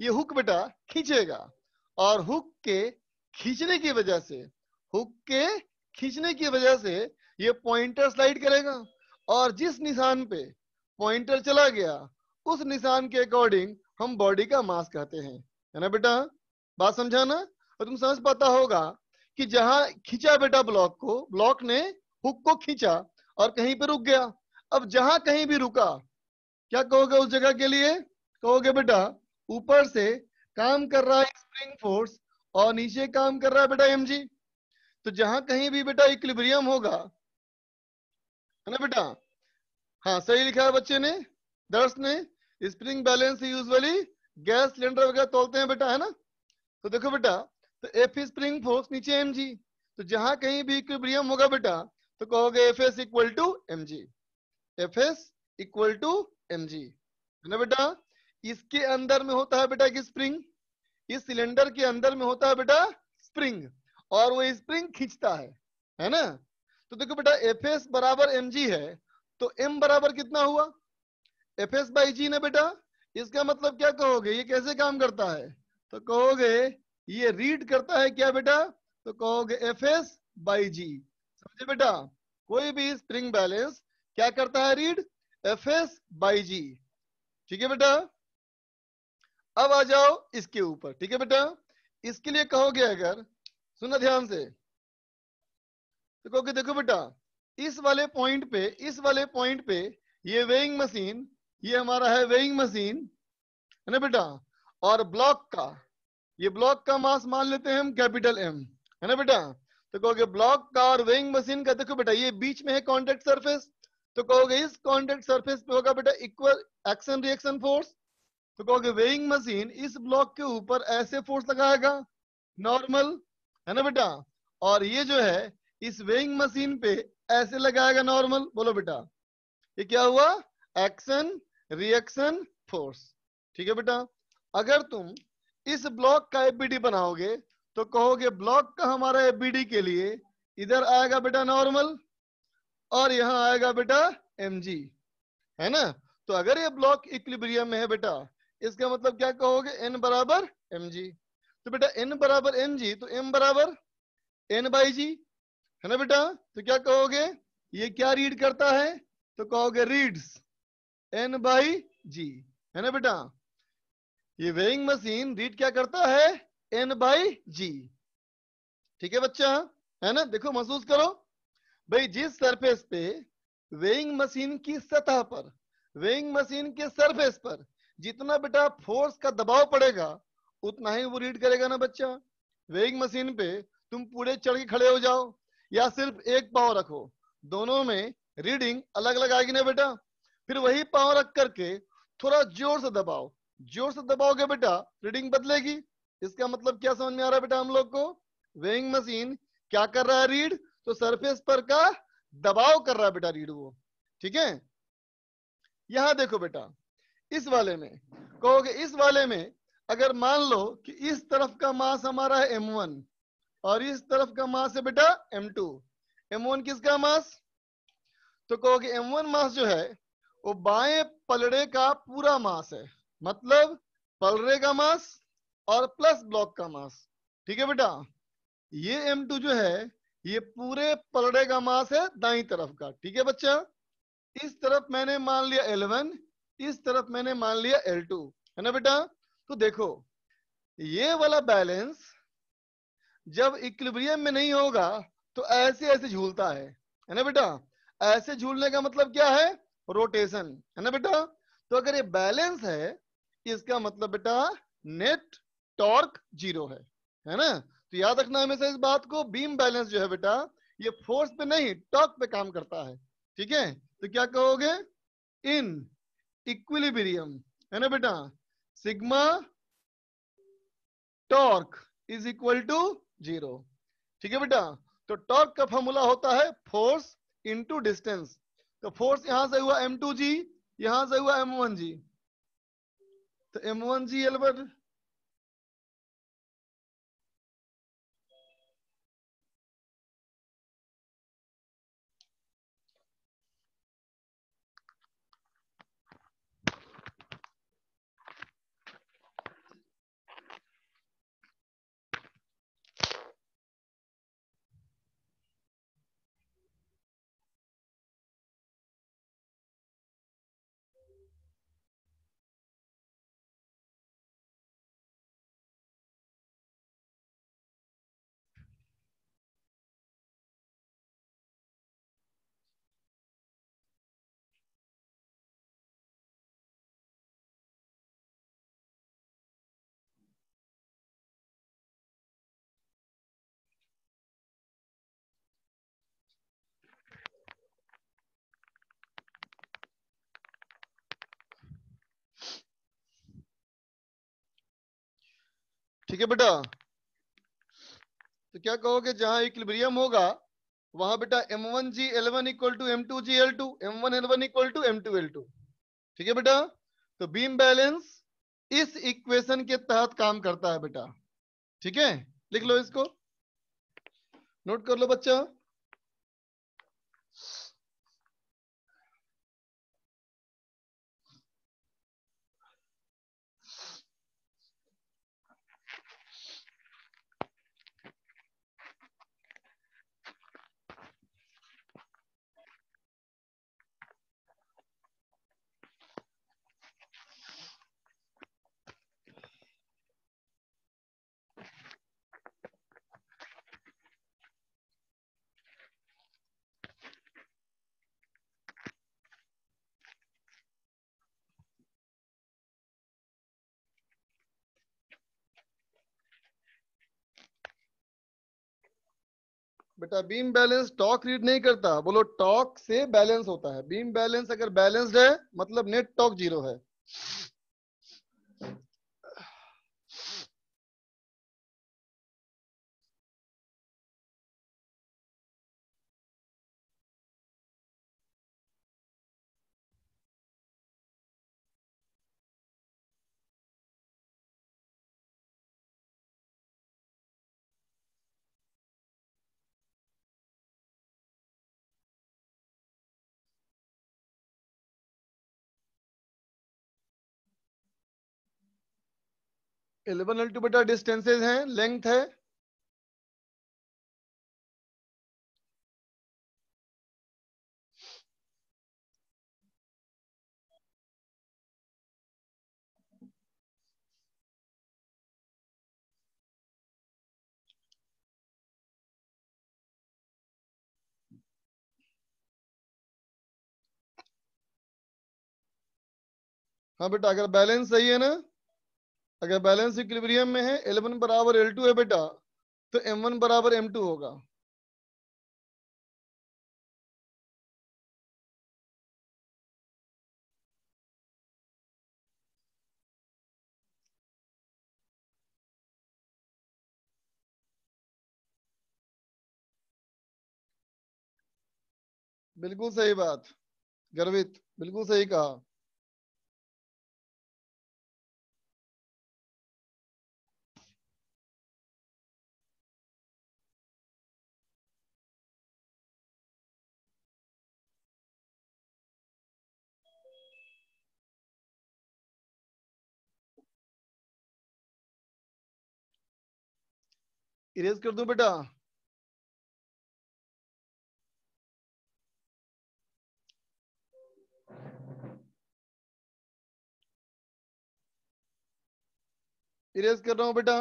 ये हुक बेटा खींचेगा और हुक के खींचने की वजह से हुक के खींचने की वजह से ये पॉइंटर स्लाइड करेगा और जिस निशान पे पॉइंटर चला गया उस निशान के अकॉर्डिंग हम बॉडी का मास कहते हैं है ना बेटा बात समझाना और तुम समझ पाता होगा कि जहां खींचा बेटा ब्लॉक को ब्लॉक ने हुक को खींचा और कहीं पर रुक गया अब जहां कहीं भी रुका क्या कहोगे उस जगह के लिए कहोगे बेटा ऊपर से काम कर रहा है स्प्रिंग फोर्स और नीचे काम कर रहा है बेटा एम तो जहां कहीं भी बेटा इक्लिब्रियम होगा है ना बेटा हाँ सही लिखा है बच्चे ने दर्श ने spring balance usually gas cylinder वगैरह तोलते हैं बेटा है ना तो देखो बेटा तो एफ स्प्रिंग फोर्स नीचे एम तो जहां कहीं भी इक्विब्रियम होगा बेटा तो कहोगे F S equal to M G F S equal to M G है ना बेटा इसके अंदर में होता है बेटा की स्प्रिंग इस सिलेंडर के अंदर में होता है बेटा स्प्रिंग और वो स्प्रिंग खींचता है है ना तो देखो बेटा एफ एस बराबर एम जी है तो एम बराबर कितना हुआ एफ एस बाई जी ने बेटा इसका मतलब क्या कहोगे ये कैसे काम करता है तो कहोगे ये रीड करता है क्या बेटा तो कहोगे एफ एस बाई जी समझे बेटा कोई भी स्प्रिंग बैलेंस क्या करता है read F S by G ठीक है बेटा अब आ जाओ इसके ऊपर ठीक है बेटा इसके लिए कहोगे अगर सुना ध्यान से तो कहोगे देखो बेटा इस वाले पॉइंट पे इस वाले पॉइंट पे ये वेइंग मशीन ये हमारा है वेइंग मशीन है ना बेटा और ब्लॉक का ये ब्लॉक का मास मान लेते हैं हम कैपिटल एम है ना बेटा तो कहोगे ब्लॉक का और वेइंग मशीन का देखो बेटा ये बीच में है कॉन्टेक्ट सर्फेस तो कहोगे इस कॉन्टेक्ट सर्फेस पे होगा बेटा इक्वल एक्शन रिएक्शन फोर्स तो कहोगे वेइंग मशीन इस ब्लॉक के ऊपर ऐसे फोर्स लगाएगा नॉर्मल है ना बेटा और ये जो है इस वेइंग मशीन पे ऐसे लगाएगा नॉर्मल बोलो बेटा ये क्या हुआ एक्शन रिएक्शन फोर्स ठीक है बेटा अगर तुम इस ब्लॉक का एबीडी बनाओगे तो कहोगे ब्लॉक का हमारा एबीडी के लिए इधर आएगा बेटा नॉर्मल और यहां आएगा बेटा एमजी है ना तो अगर ये ब्लॉक इक्लिब्रियम में है बेटा इसका मतलब क्या कहोगे एन बराबर एम जी तो बेटा एन बराबर एम जी तो एम बराबर एन बाई जी है ना बेटा तो क्या कहोगे ये क्या रीड करता है तो कहोगे रीड्स एन बाई जी है ना बेटा ये वेइंग मशीन रीड क्या करता है एन बाई जी ठीक है बच्चा है ना देखो महसूस करो भाई जिस सरफेस पे वेइंग मशीन की सतह पर वेइंग मशीन के सरफेस पर जितना बेटा फोर्स का दबाव पड़ेगा उतना ही वो रीड करेगा ना बच्चा वेग मशीन पे तुम पूरे चढ़ के खड़े हो जाओ या सिर्फ एक पाव रखो दोनों में रीडिंग अलग अलग आएगी ना बेटा फिर वही पाव रख करके थोड़ा जोर से दबाओ जोर से दबाओगे बेटा रीडिंग बदलेगी इसका मतलब क्या समझ में आ रहा है बेटा हम लोग को वेइंग मशीन क्या कर रहा है रीड तो सरफेस पर का दबाव कर रहा है बेटा रीड वो ठीक है यहां देखो बेटा इस वाले में कहोगे इस वाले में अगर मान लो कि इस तरफ का मास हमारा है M1 और इस तरफ का मास है बेटा M2 M1 किसका मास तो कहोगे M1 मास जो है वो बाएं पलड़े का पूरा मास है मतलब पलड़े का मास और प्लस ब्लॉक का मास ठीक है बेटा ये M2 जो है ये पूरे पलड़े का मास है दाई तरफ का ठीक है बच्चा इस तरफ मैंने मान लिया एलेवन इस तरफ मैंने मान लिया L2 है ना बेटा तो देखो ये वाला बैलेंस जब इक्विलिब्रियम में नहीं होगा तो ऐसे ऐसे झूलता है है ना बेटा ऐसे झूलने का मतलब क्या है रोटेशन है ना बेटा तो अगर ये बैलेंस है इसका मतलब बेटा नेट टॉर्क जीरो है है ना तो याद रखना हमेशा इस बात को बीम बैलेंस जो है बेटा ये फोर्स पे नहीं टॉर्क पे काम करता है ठीक है तो क्या कहोगे इन इक्विलिब्रियम है ना बेटा sigma torque is equal to zero ठीक है बेटा तो टॉर्क का फॉर्मूला होता है फोर्स इनटू डिस्टेंस तो फोर्स यहां से हुआ एम टू जी यहां से हुआ एम वन जी तो एम वन जी एलबर्ट ठीक है बेटा तो क्या कहोगे जहां इक्विलिब्रियम होगा वहां बेटा M one G L one equal to M two G L two M one L one equal to M two L two ठीक है बेटा तो बीम बैलेंस इस इक्वेशन के तहत काम करता है बेटा ठीक है लिख लो इसको नोट कर लो बच्चा बेटा बीम बैलेंस टॉक रीड नहीं करता बोलो टॉक से बैलेंस होता है बीम बैलेंस अगर बैलेंसड है मतलब नेट टॉक जीरो है इलेवन अल्टीमीटर डिस्टेंसेज हैं लेंथ है हाँ बेटा अगर बैलेंस सही है ना अगर बैलेंस इक्विलिब्रियम में है एल वन बराबर एल टू है बेटा तो एम वन बराबर एम टू होगा बिल्कुल सही बात गर्वित बिल्कुल सही कहा इरेज कर दूं बेटा इरेज कर रहा हूं बेटा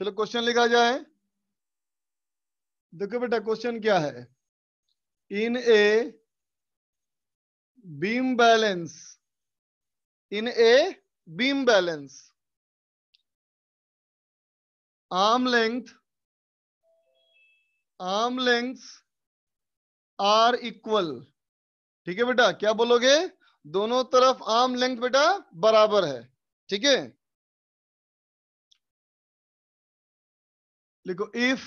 चलो क्वेश्चन लिखा जाए देखो बेटा क्वेश्चन क्या है in a beam balance in a beam balance arm length arm length are equal ठीक है बेटा क्या बोलोगे दोनों तरफ आर्म लेंथ बेटा बराबर है ठीक है लिखो if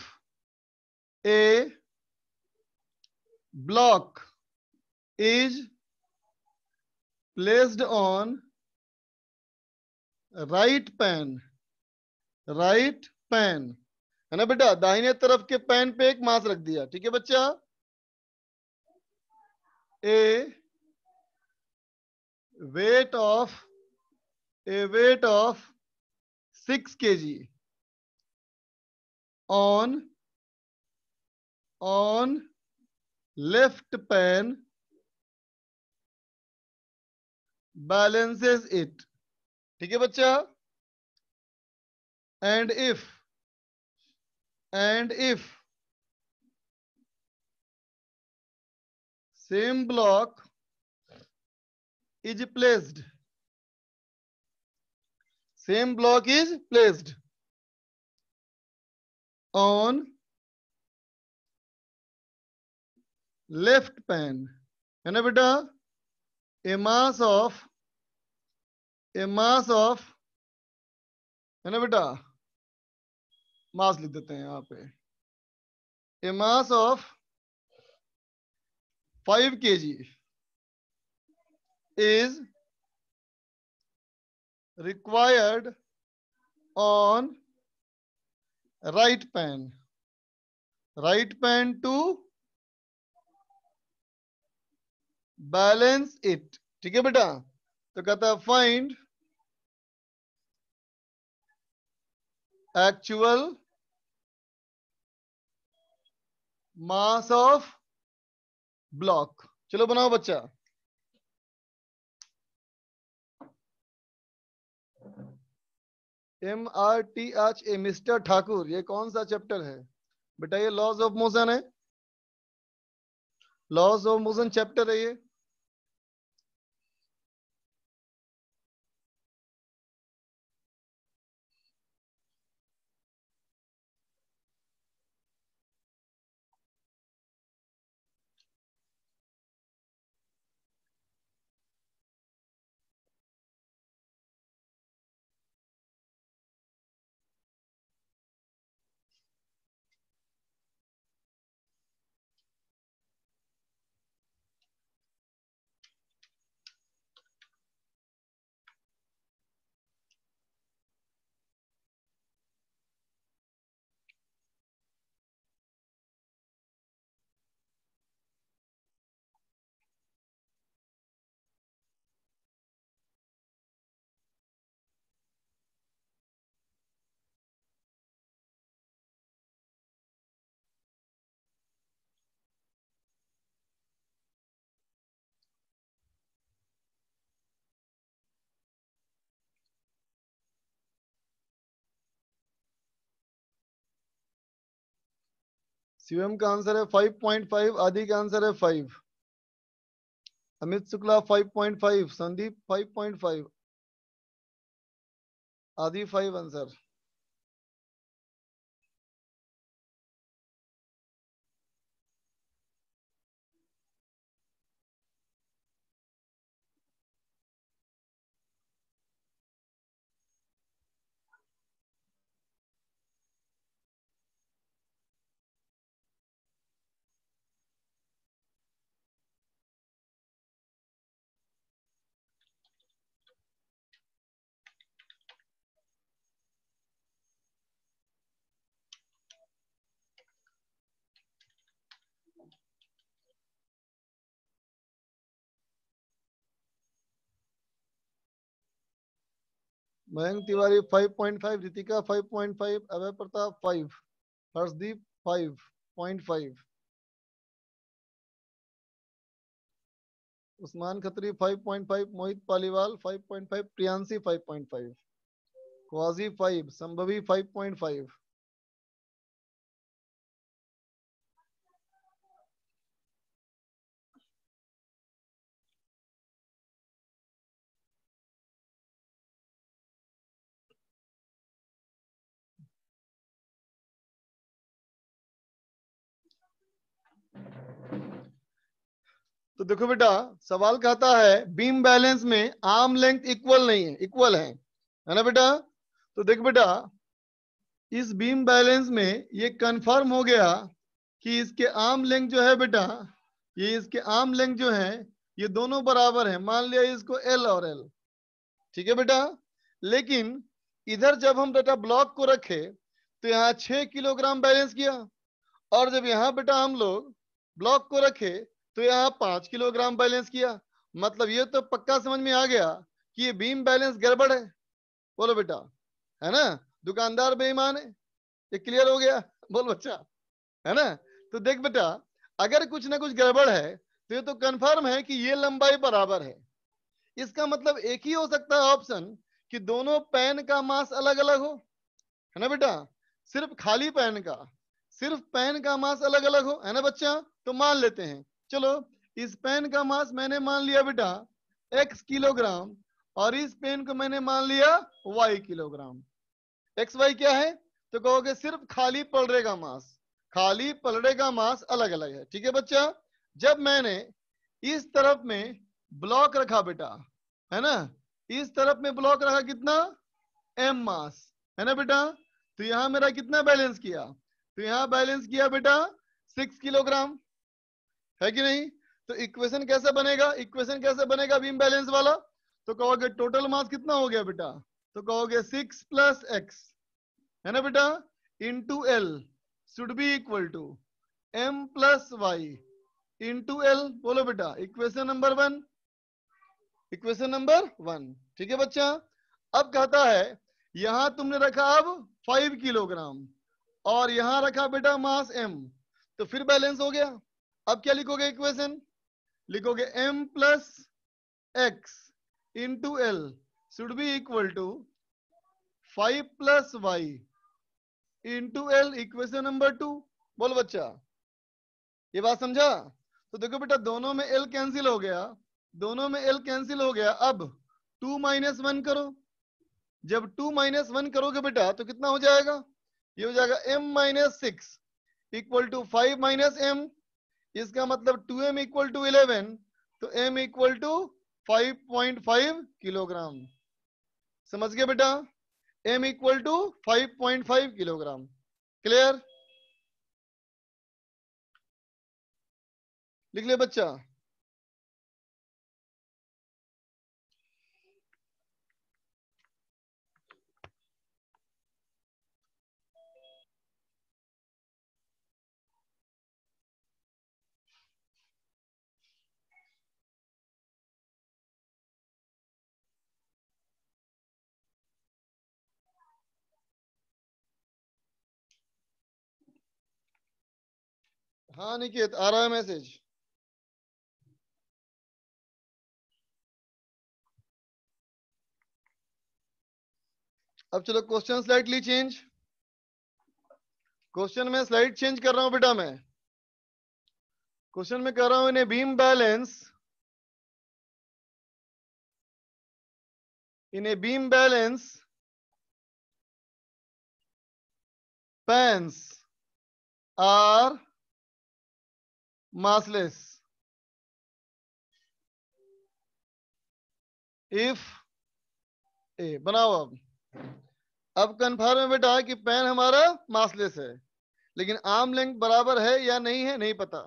a block is placed on right pan right pan है ना बेटा दाहिने तरफ के पैन पे एक मास रख दिया ठीक है बच्चा a weight of a weight of six K G on on left pen balances it ठीक है बच्चा and if and if same block is placed same block is placed on left pan है ना बेटा a mass of a mass of है ना बेटा मास लिख देते हैं यहाँ पे a mass of 5 kg is required on right pan right pan to balance it ठीक है बेटा तो कहता है find actual mass of block चलो बनाओ बच्चा M R T H A mister Thakur ये कौन सा चैप्टर है बेटा ये लॉज ऑफ मोशन है लॉज ऑफ मोशन चैप्टर है ये शिवम का आंसर है फाइव पॉइंट फाइव आदि का आंसर है five Amit Shukla five point five Sandeep five point five Aadi five answer Mayank Tiwari 5.5 Ritika 5.5 Abhay Pratap 5 Harshdeep 5.5 Usman Khatri 5.5 Mohit Paliwal 5.5 Priyanshi 5.5 Qazi 5 Sambhavi 5.5 तो देखो बेटा सवाल कहता है बीम बैलेंस में आर्म लेंथ इक्वल नहीं है इक्वल है है ना बेटा तो देख बेटा इस बीम बैलेंस में ये कंफर्म हो गया कि इसके आर्म लेंथ जो है बेटा ये इसके आर्म लेंथ जो है ये दोनों बराबर है मान लिया इसको एल और एल ठीक है बेटा लेकिन इधर जब हम बेटा ब्लॉक को रखे तो यहाँ छह किलोग्राम बैलेंस किया और जब यहाँ बेटा हम लोग ब्लॉक को रखे तो यह पांच किलोग्राम बैलेंस किया मतलब ये तो पक्का समझ में आ गया कि ये बीम बैलेंस गड़बड़ है बोलो बेटा है ना दुकानदार बेईमान है ये क्लियर हो गया बोल बच्चा है ना तो देख बेटा अगर कुछ ना कुछ गड़बड़ है तो ये तो कंफर्म है कि ये लंबाई बराबर है इसका मतलब एक ही हो सकता है ऑप्शन कि दोनों पैन का मास अलग अलग हो है ना बेटा सिर्फ खाली पैन का सिर्फ पैन का मास अलग अलग हो है ना बच्चा तो मान लेते हैं चलो इस पेन का मास मैंने मान लिया बेटा x किलोग्राम और इस पेन को मैंने मान लिया y किलोग्राम एक्स वाई क्या है तो कहोगे सिर्फ खाली पलड़े का मास खाली पलड़े का मास अलग अलग है ठीक है बच्चा जब मैंने इस तरफ में ब्लॉक रखा बेटा है ना इस तरफ में ब्लॉक रखा कितना m मास है ना बेटा तो यहां मेरा कितना बैलेंस किया तो यहां बैलेंस किया बेटा सिक्स किलोग्राम है कि नहीं तो इक्वेशन कैसे बनेगा इक्वेशन कैसे बनेगा बीम बैलेंस वाला तो कहोगे टोटल मास कितना हो गया बेटा तो कहोगे सिक्स प्लस एक्स है ना बेटा into L should be equal to M plus Y into L बोलो बेटा equation number one equation number one ठीक है बच्चा अब कहता है यहां तुमने रखा अब फाइव किलोग्राम और यहां रखा बेटा मास एम तो फिर बैलेंस हो गया अब क्या लिखोगे इक्वेशन लिखोगे m plus X into L should be equal to five plus Y into L equation number two बोल बच्चा ये बात समझा तो देखो बेटा दोनों में एल कैंसिल हो गया दोनों में एल कैंसिल हो गया अब टू माइनस वन करो जब टू माइनस वन करोगे बेटा तो कितना हो जाएगा ये हो जाएगा m minus six equal to five minus M इसका मतलब two M equal to eleven तो m इक्वल टू 5.5 किलोग्राम समझ गए बेटा m equal to 5.5 kilogram clear लिख ले बच्चा हाँ निकेत आ रहा है मैसेज अब चलो क्वेश्चन स्लाइटली चेंज क्वेश्चन में स्लाइड चेंज कर रहा हूं बेटा मैं क्वेश्चन में कर रहा हूं इन्हें beam balance in a beam balance pans are massless if a बनाओ अब अब कन्फर्म है बेटा कि पेन हमारा मासलेस है लेकिन आम लेंथ बराबर है या नहीं है नहीं पता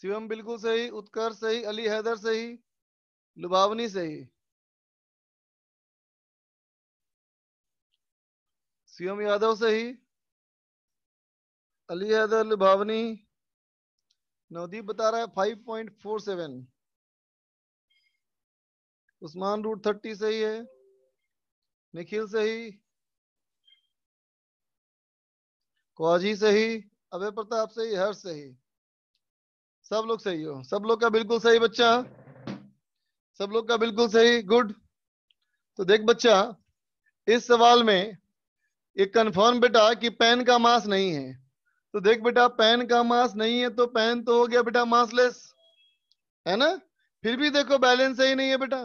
शिवम बिल्कुल सही उत्कर्ष सही अली हैदर सही लुभावनी सही शिवम यादव सही अली हैदर लुभावनी नवदीप बता रहा है five point four seven Usman root thirty सही है निखिल सही क्वाजी सही अभय प्रताप सही हर्ष सही सब लोग सही हो सब लोग का बिल्कुल सही बच्चा सब लोग का बिल्कुल सही गुड तो देख बच्चा इस सवाल में एक कंफर्म बेटा कि पेन का मास नहीं है तो देख बेटा पेन का मास नहीं है तो पेन तो हो गया बेटा मासलेस है ना फिर भी देखो बैलेंस सही नहीं है बेटा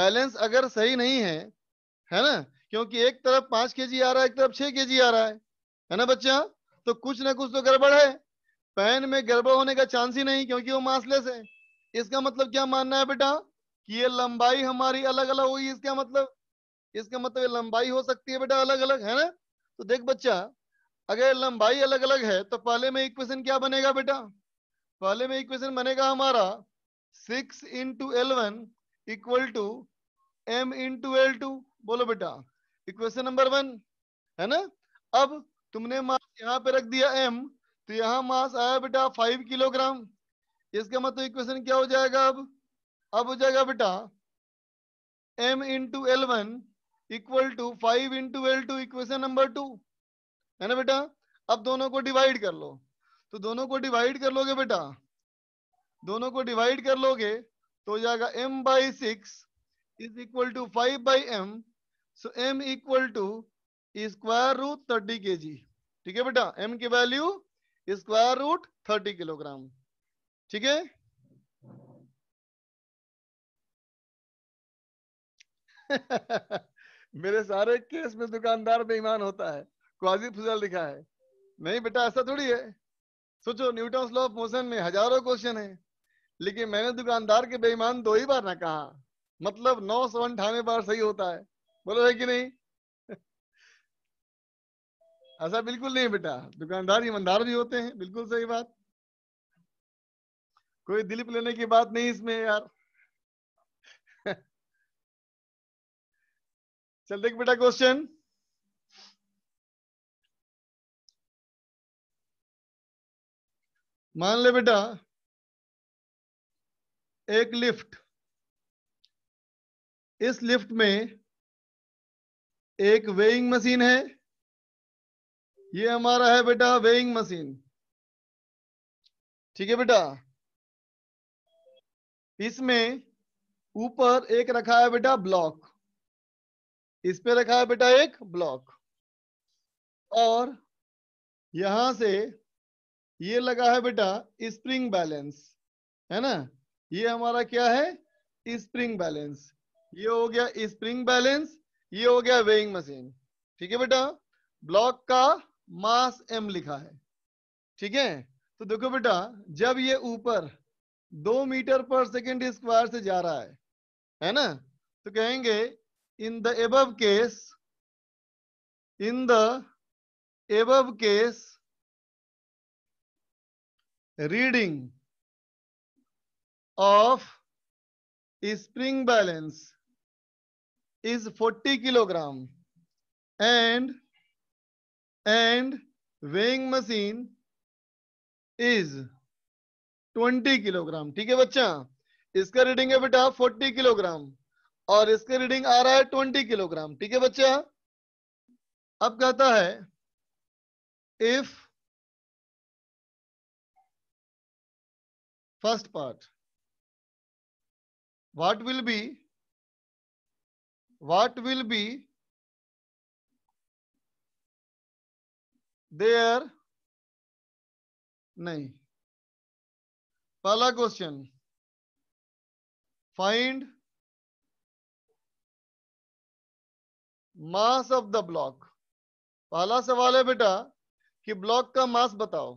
बैलेंस अगर सही नहीं है है ना क्योंकि एक तरफ पांच के जी आ रहा है एक तरफ छह के जी आ रहा है है ना बच्चा तो कुछ ना कुछ तो गड़बड़ है पैन में गड़बड़ होने का चांस ही नहीं क्योंकि वो मासलेस है इसका मतलब क्या मानना है बेटा कि ये लंबाई हमारी अलग अलग हुई इसका मतलब इसका मतलब ये लंबाई हो सकती है बेटा अलग अलग है ना तो देख बच्चा अगर लंबाई अलग अलग है तो पहले में इक्वेशन क्या बनेगा बेटा पहले में इक्वेशन बनेगा हमारा six into L one equal to M into L two बोलो बेटा इक्वेशन नंबर वन है ना अब तुमने यहाँ पे रख दिया एम तो यहां मास आया बेटा फाइव किलोग्राम इसका मतलब इक्वेशन क्या हो जाएगा अब अब हो जाएगा बेटा M into L one equal to five into L two equation number two है ना बेटा अब दोनों को डिवाइड कर लो तो दोनों को डिवाइड कर लोगे बेटा दोनों को डिवाइड कर लोगे तो हो जाएगा M by six is equal to five by M so M equal to square root thirty K G ठीक है बेटा एम की value square root thirty kilogram ठीक है मेरे सारे केस में दुकानदार बेईमान होता है क्वाजी फुजल लिखा है नहीं बेटा ऐसा थोड़ी है सोचो न्यूटन लॉ ऑफ मोशन में हजारों क्वेश्चन है लेकिन मैंने दुकानदार के बेईमान दो ही बार ना कहा मतलब नौ सौ अंठानवे बार सही होता है बोलो है कि नहीं ऐसा बिल्कुल नहीं बेटा दुकानदार ईमानदार भी होते हैं बिल्कुल सही बात कोई दिलीप लेने की बात नहीं इसमें यार चल देख बेटा क्वेश्चन मान ले बेटा एक लिफ्ट इस लिफ्ट में एक वेइंग मशीन है ये हमारा है बेटा वेइंग मशीन ठीक है बेटा इसमें ऊपर एक रखा है बेटा ब्लॉक इस पे रखा है बेटा एक ब्लॉक और यहां से ये लगा है बेटा स्प्रिंग बैलेंस है ना ये हमारा क्या है स्प्रिंग बैलेंस ये हो गया स्प्रिंग बैलेंस ये हो गया वेइंग मशीन ठीक है बेटा ब्लॉक का मास एम लिखा है ठीक है तो देखो बेटा जब ये ऊपर दो मीटर पर सेकेंड स्क्वायर से जा रहा है है ना तो कहेंगे in the A B case in the A B case reading of spring balance is 40 kilogram and and weighing machine is 20 kilogram ठीक है बच्चा इसका रीडिंग है बेटा 40 किलोग्राम और इसका रीडिंग आ रहा है 20 किलोग्राम ठीक है बच्चा अब कहता है if first part what will be what will be there नहीं पहला question find mass of the block पहला सवाल है बेटा कि ब्लॉक का मास बताओ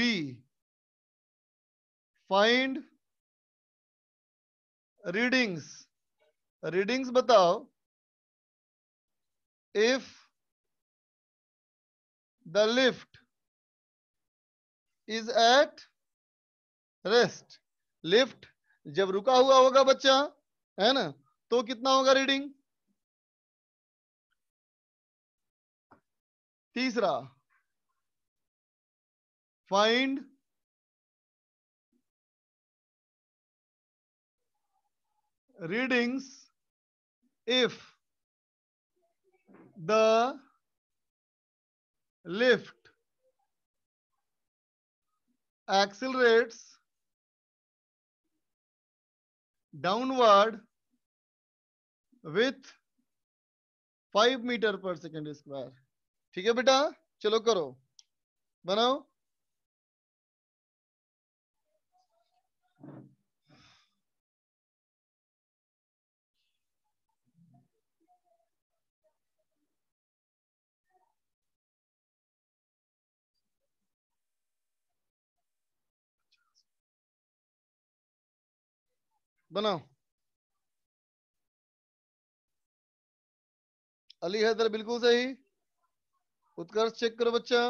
बी फाइंड रीडिंग्स रीडिंग्स बताओ if the lift is at rest lift जब रुका हुआ होगा बच्चा है ना तो कितना होगा रीडिंग तीसरा find readings if the lift accelerates downward with 5 meter पर सेकेंड स्क्वायर ठीक है बेटा चलो करो बनाओ बनाओ अली हैदर बिल्कुल सही उत्कर्ष चेक करो बच्चा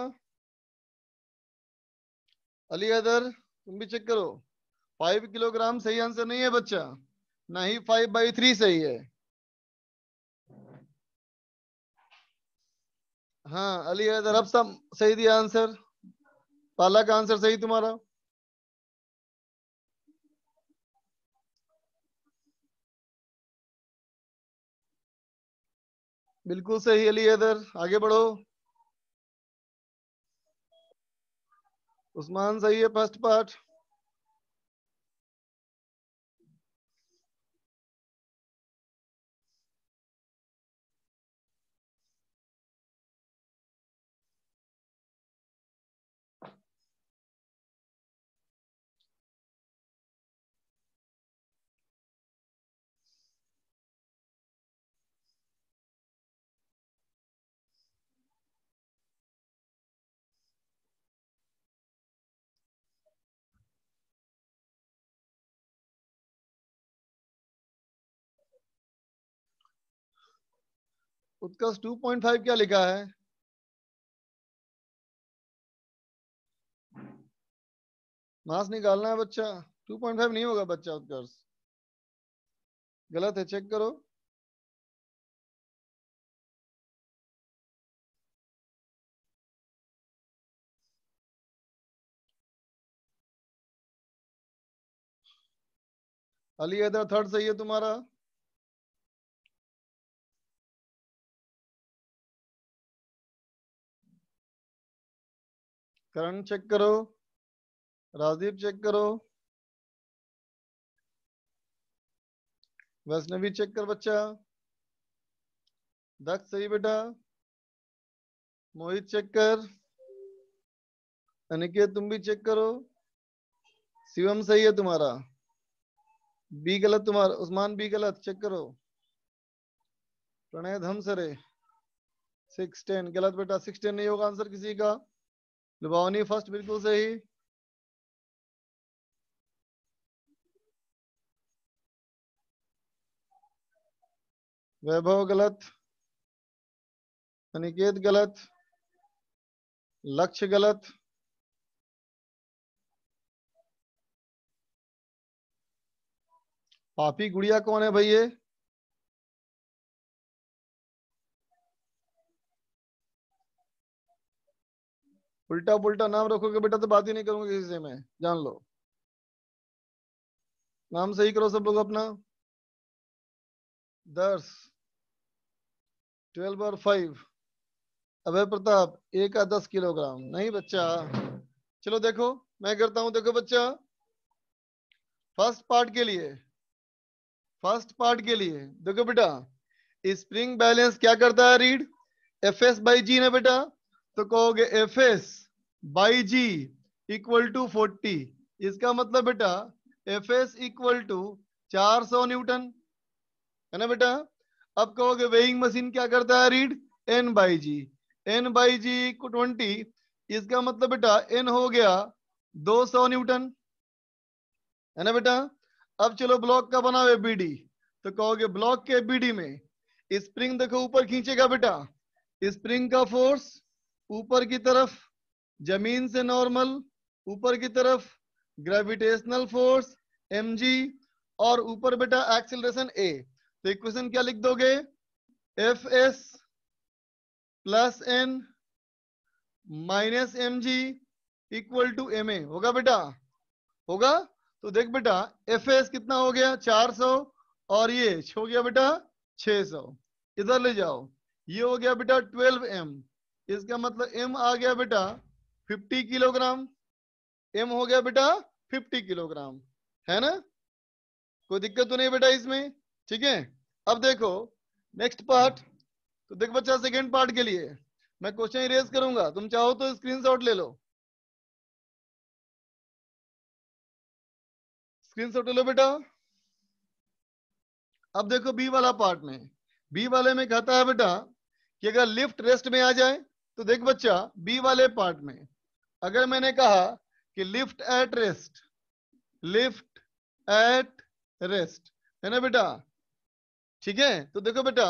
अली हैदर तुम भी चेक करो फाइव किलोग्राम सही आंसर नहीं है बच्चा ना ही फाइव बाई थ्री सही है हाँ अली हैदर अब सही दिया आंसर पाला का आंसर सही तुम्हारा बिल्कुल सही अली हैदर आगे बढ़ो उस्मान सही है फर्स्ट पार्ट उत्कर्ष 2.5 क्या लिखा है मास निकालना है बच्चा 2.5 नहीं होगा बच्चा उत्कर्ष गलत है चेक करो अली हैदर थर्ड सही है तुम्हारा करण चेक करो राजदीप चेक करो वैष्णवी चेक कर बच्चा दक्ष सही बेटा मोहित चेक कर अनिकेत तुम भी चेक करो शिवम सही है तुम्हारा बी गलत तुम्हारा उस्मान बी गलत चेक करो प्रणय धम सरे सिक्स टेन गलत बेटा सिक्स टेन नहीं होगा आंसर किसी का लुभावनी फर्स्ट बिल्कुल सही वैभव गलत अनिकेत गलत लक्ष्य गलत पापी गुड़िया कौन है भैया उल्टा पुलटा नाम रखोगे बेटा तो बात ही नहीं करूंगा किसी से मैं जान लो नाम सही करो सब लोग अपना दस ट्वेल्व और फाइव अभय प्रताप एक का दस किलोग्राम नहीं बच्चा चलो देखो मैं करता हूं देखो बच्चा फर्स्ट पार्ट के लिए फर्स्ट पार्ट के लिए देखो बेटा स्प्रिंग बैलेंस क्या करता है read F S by G ना बेटा तो कहोगे F S by G equal to forty इसका मतलब बेटा एफ एस इक्वल टू चार सौ न्यूटन है ना बेटा अब कहोगे वेइंग मशीन क्या करता है read N by G N by G twenty इसका मतलब बेटा एन हो गया दो सौ न्यूटन है ना बेटा अब चलो ब्लॉक का बना बी बीडी तो कहोगे ब्लॉक के बीडी में स्प्रिंग देखो ऊपर खींचेगा बेटा स्प्रिंग का फोर्स ऊपर की तरफ जमीन से नॉर्मल ऊपर की तरफ ग्रेविटेशनल फोर्स एम और ऊपर बेटा एक्सिलेशन ए तो इक्वेशन क्या लिख दोगे F S plus N minus M G equal to M A होगा बेटा होगा तो देख बेटा एफ एस कितना हो गया 400 और ये हो गया बेटा 600 इधर ले जाओ ये हो गया बेटा 12 एम इसका मतलब एम आ गया बेटा 50 किलोग्राम एम हो गया बेटा 50 किलोग्राम है ना कोई दिक्कत तो नहीं बेटा इसमें ठीक है अब देखो नेक्स्ट पार्ट तो देखो बच्चा सेकेंड पार्ट के लिए मैं क्वेश्चन इरेज करूंगा तुम चाहो तो स्क्रीन ले लो स्क्रीनशॉट ले लो बेटा अब देखो बी वाला पार्ट में बी वाले में कहता है बेटा कि अगर लिफ्ट रेस्ट में आ जाए तो देख बच्चा बी वाले पार्ट में अगर मैंने कहा कि lift at rest lift at rest है ना बेटा ठीक है तो देखो बेटा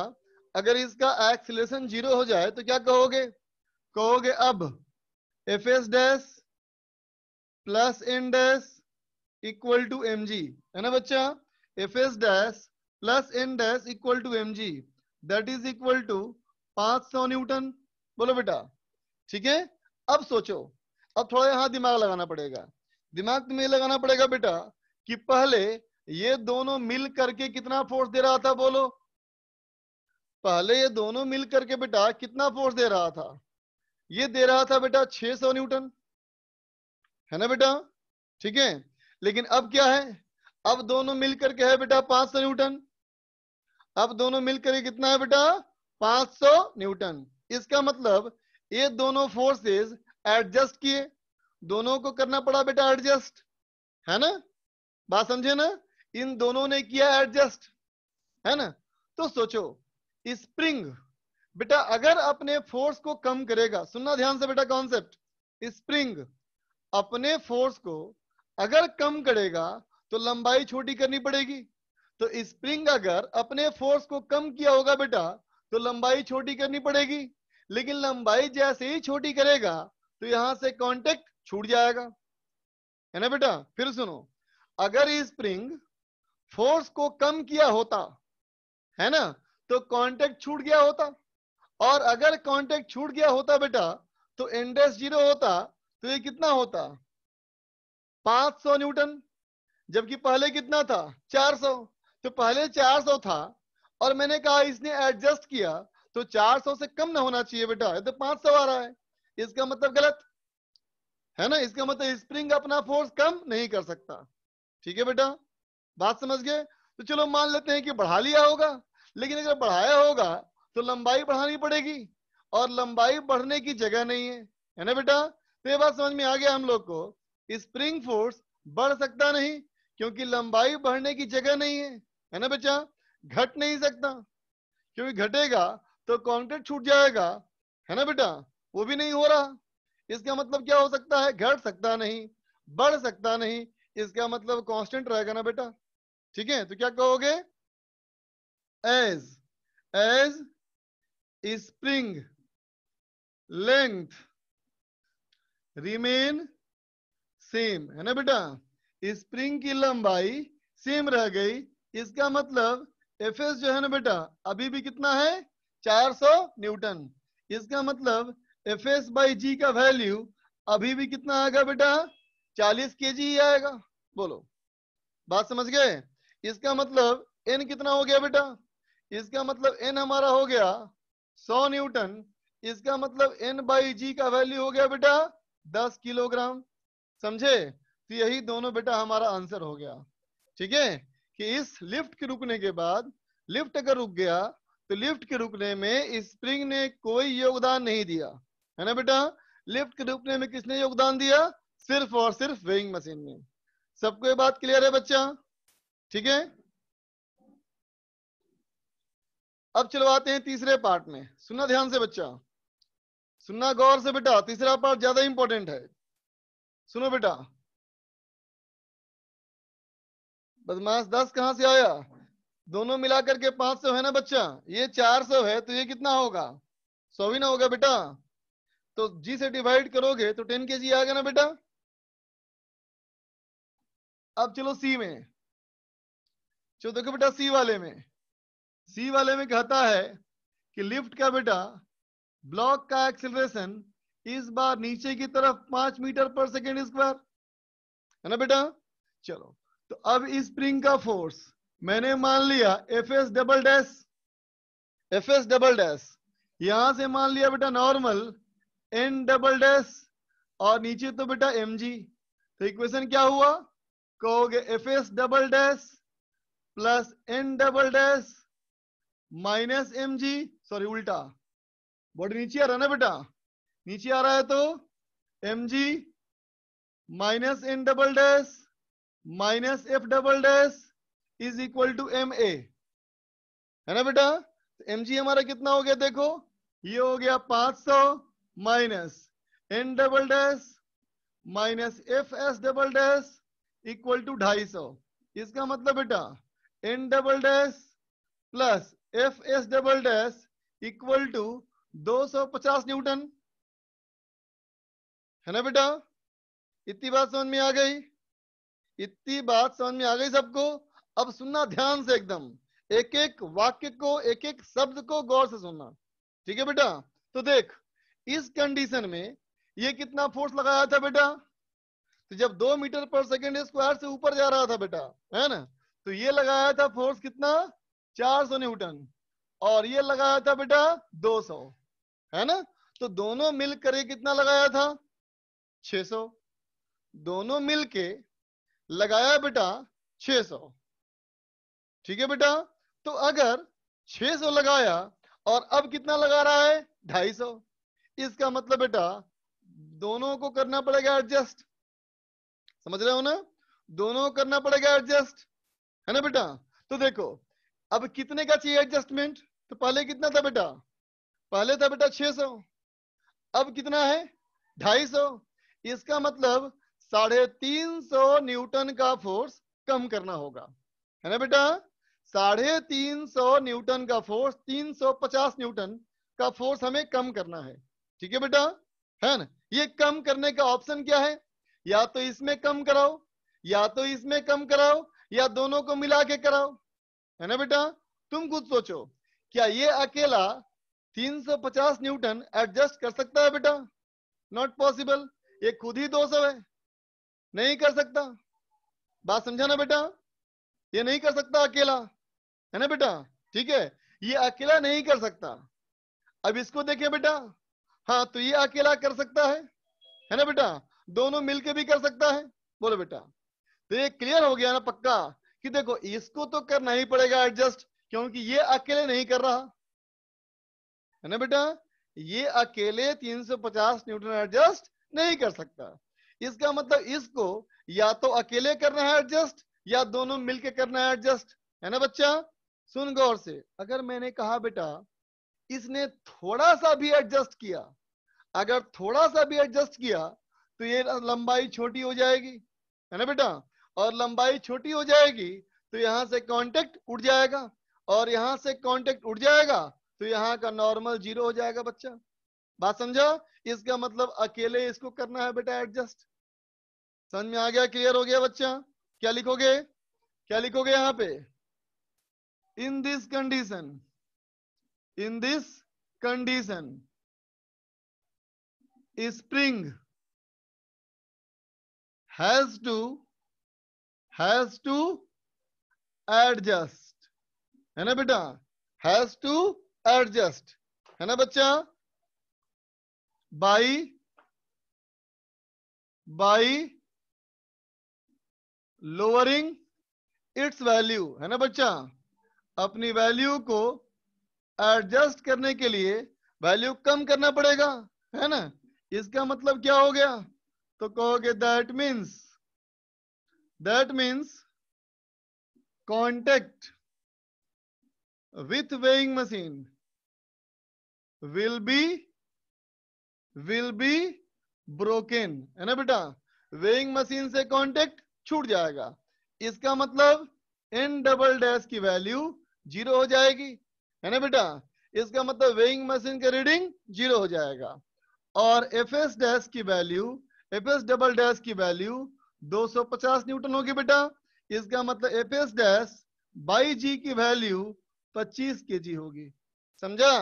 अगर इसका एक्सिलेशन जीरो हो जाए तो क्या कहोगे कहोगे अब F S dash plus N dash equal to M G है ना बच्चा F S dash plus N dash equal to M G that is equal to पांच सौ न्यूटन बोलो बेटा ठीक है अब सोचो अब थोड़ा यहाँ दिमाग लगाना पड़ेगा दिमाग तुम्हें लगाना पड़ेगा बेटा कि पहले ये दोनों मिल करके कितना फोर्स दे रहा था बोलो पहले ये दोनों मिल करके बेटा कितना फोर्स दे रहा था ये दे रहा था बेटा 600 न्यूटन है ना बेटा ठीक है लेकिन अब क्या है अब दोनों मिल करके है बेटा 500 न्यूटन अब दोनों मिलकर कितना है बेटा 500 न्यूटन इसका मतलब ये दोनों फोर्सेस एडजस्ट किए दोनों को करना पड़ा बेटा एडजस्ट है ना बात समझे ना इन दोनों ने किया एडजस्ट है ना तो सोचो स्प्रिंग बेटा अगर अपने फोर्स को कम करेगा सुनना ध्यान से बेटा कॉन्सेप्ट स्प्रिंग अपने फोर्स को अगर कम करेगा तो लंबाई छोटी करनी पड़ेगी तो स्प्रिंग अगर अपने फोर्स को कम किया होगा बेटा तो लंबाई छोटी करनी पड़ेगी लेकिन लंबाई जैसे ही छोटी करेगा तो यहां से कॉन्टेक्ट छूट जाएगा है ना बेटा फिर सुनो अगर स्प्रिंग फोर्स को कम किया होता है ना तो कांटेक्ट छूट गया होता और अगर कांटेक्ट छूट गया होता बेटा तो इंडेक्स जीरो होता तो ये कितना होता 500 न्यूटन जबकि पहले कितना था 400 तो पहले 400 था और मैंने कहा इसने एडजस्ट किया तो 400 से कम ना होना चाहिए बेटा तो 500 आ रहा है इसका मतलब गलत है ना इसका मतलब स्प्रिंग अपना फोर्स कम नहीं कर सकता ठीक है बेटा बात समझ गए तो चलो मान लेते हैं कि बढ़ा लिया होगा लेकिन अगर बढ़ाया होगा तो लंबाई बढ़ानी पड़ेगी और लंबाई बढ़ने की जगह नहीं है है ना बेटा तो ये बात समझ में आ गया हम लोग को स्प्रिंग फोर्स बढ़ सकता नहीं क्योंकि लंबाई बढ़ने की जगह नहीं है है ना बेटा घट नहीं सकता क्योंकि घटेगा तो कॉन्क्रीट छूट जाएगा है ना बेटा वो भी नहीं हो रहा इसका मतलब क्या हो सकता है घट सकता नहीं बढ़ सकता नहीं इसका मतलब कांस्टेंट रहेगा ना बेटा ठीक है तो क्या कहोगे as as spring length remain same है ना बेटा स्प्रिंग की लंबाई सेम रह गई इसका मतलब एफ एस जो है ना बेटा अभी भी कितना है 400 न्यूटन इसका मतलब एफ एस बाई जी का वैल्यू अभी भी कितना आएगा बेटा 40 के जी ही आएगा बोलो बात समझ गए इसका मतलब एन कितना हो गया बेटा इसका मतलब एन हमारा हो गया 100 न्यूटन इसका मतलब एन बाई जी का वैल्यू हो गया बेटा 10 किलोग्राम समझे तो यही दोनों बेटा हमारा आंसर हो गया ठीक है कि इस लिफ्ट के रुकने के बाद लिफ्ट अगर रुक गया तो लिफ्ट के रुकने में स्प्रिंग ने कोई योगदान नहीं दिया है ना बेटा लिफ्ट के रुकने में किसने योगदान दिया सिर्फ और सिर्फ वेइंग मशीन ने सबको ये बात क्लियर है बच्चा ठीक है अब चलवाते हैं तीसरे पार्ट में सुनना ध्यान से बच्चा सुनना गौर से बेटा तीसरा पार्ट ज्यादा इंपॉर्टेंट है सुनो बेटा बदमाश दस कहां से आया दोनों मिलाकर के पांच सौ है ना बच्चा ये चार सौ है तो ये कितना होगा सौ ही ना होगा बेटा तो जी से डिवाइड करोगे तो टेन के जी आ गया ना बेटा अब चलो सी में चलो देखो बेटा सी वाले में सी वाले में कहता है कि लिफ्ट का बेटा ब्लॉक का एक्सिलेशन इस बार नीचे की तरफ पांच मीटर पर सेकेंड स्क्वायर है ना बेटा चलो तो अब स्प्रिंग का फोर्स मैंने मान लिया F S double dash F S double dash यहां से मान लिया बेटा नॉर्मल एन डबल डैश और नीचे तो बेटा एम जी तो इक्वेशन क्या हुआ कहोगे F S double dash plus N double dash minus M G sorry उल्टा बॉडी नीचे आ रहा है ना बेटा नीचे आ रहा है तो M G minus N double dash minus F double dash is equal to M A है ना बेटा एम तो जी हमारा कितना हो गया देखो ये हो गया 500 minus N double dash minus F S double dash equal to ढाई सौ इसका मतलब बेटा N double dash plus F S double dash equal to 250 newton है ना बेटा इतनी बात समझ में आ गई इतनी बात समझ में आ गई सबको अब सुनना ध्यान से एकदम एक एक वाक्य को एक एक शब्द को गौर से सुनना ठीक है बेटा तो देख इस कंडीशन में ये कितना फोर्स लगाया था बेटा तो जब दो मीटर पर सेकेंड स्क्वायर से ऊपर जा रहा था बेटा है ना तो ये लगाया था फोर्स कितना 400 न्यूटन और ये लगाया था बेटा 200 है ना तो दोनों मिल कर कितना लगाया था 600 दोनों मिल के लगाया बेटा 600 ठीक है बेटा तो अगर 600 लगाया और अब कितना लगा रहा है ढाई इसका मतलब बेटा दोनों को करना पड़ेगा एडजस्ट समझ रहे हो ना दोनों करना पड़ेगा एडजस्ट है ना बेटा तो देखो अब कितने का चाहिए एडजस्टमेंट तो पहले कितना था बेटा पहले था बेटा 600 अब कितना है ढाई इसका मतलब साढ़े तीन सौ न्यूटन का फोर्स कम करना होगा है ना बेटा साढ़े तीन सौ न्यूटन का फोर्स तीन सौ पचास न्यूटन का फोर्स हमें कम करना है ठीक है बेटा है ना ये कम करने का ऑप्शन क्या है या तो इसमें कम कराओ या तो इसमें कम कराओ या दोनों को मिला के कराओ है ना बेटा तुम खुद सोचो क्या ये अकेला 350 न्यूटन एडजस्ट कर सकता है बेटा नॉट पॉसिबल ये खुद ही 200 है नहीं कर सकता बात समझाना बेटा ये नहीं कर सकता अकेला है ना बेटा ठीक है ये अकेला नहीं कर सकता अब इसको देखिए बेटा हाँ तो ये अकेला कर सकता है है ना बेटा दोनों मिलके भी कर सकता है बोलो बेटा तो ये क्लियर हो गया ना पक्का कि देखो इसको तो करना ही पड़ेगा एडजस्ट क्योंकि ये अकेले नहीं कर रहा है ना बेटा ये अकेले 350 न्यूटन एडजस्ट नहीं कर सकता इसका मतलब इसको या तो अकेले करना है एडजस्ट या दोनों मिलके करना है एडजस्ट है ना बच्चा सुन गौर से अगर मैंने कहा बेटा इसने थोड़ा सा भी एडजस्ट किया अगर थोड़ा सा भी एडजस्ट किया तो ये लंबाई छोटी हो जाएगी है ना बेटा और लंबाई छोटी हो जाएगी तो यहाँ से कांटेक्ट उड़ जाएगा और यहाँ से कांटेक्ट उड़ जाएगा तो यहाँ का नॉर्मल जीरो हो जाएगा बच्चा बात समझा इसका मतलब अकेले इसको करना है बेटा एडजस्ट समझ में आ गया क्लियर हो गया बच्चा क्या लिखोगे क्या लिखोगे यहां पे in this condition in this condition spring has to has to adjust है ना बेटा हैज टू एडजस्ट है ना बच्चा by by lowering its value है ना बच्चा अपनी वैल्यू को एडजस्ट करने के लिए वैल्यू कम करना पड़ेगा है ना इसका मतलब क्या हो गया तो कहोगे that means that means contact with weighing machine will be will be broken है ना बेटा वेइंग मशीन से कॉन्टेक्ट छूट जाएगा इसका मतलब एन डबल डैश की वैल्यू जीरो हो जाएगी है ना बेटा इसका मतलब वेइंग मशीन का रीडिंग जीरो हो जाएगा और एफ एस डैश की value F S double dash की वैल्यू 250 न्यूटन होगी बेटा इसका मतलब F S dash by G की वैल्यू 25 के जी होगी समझा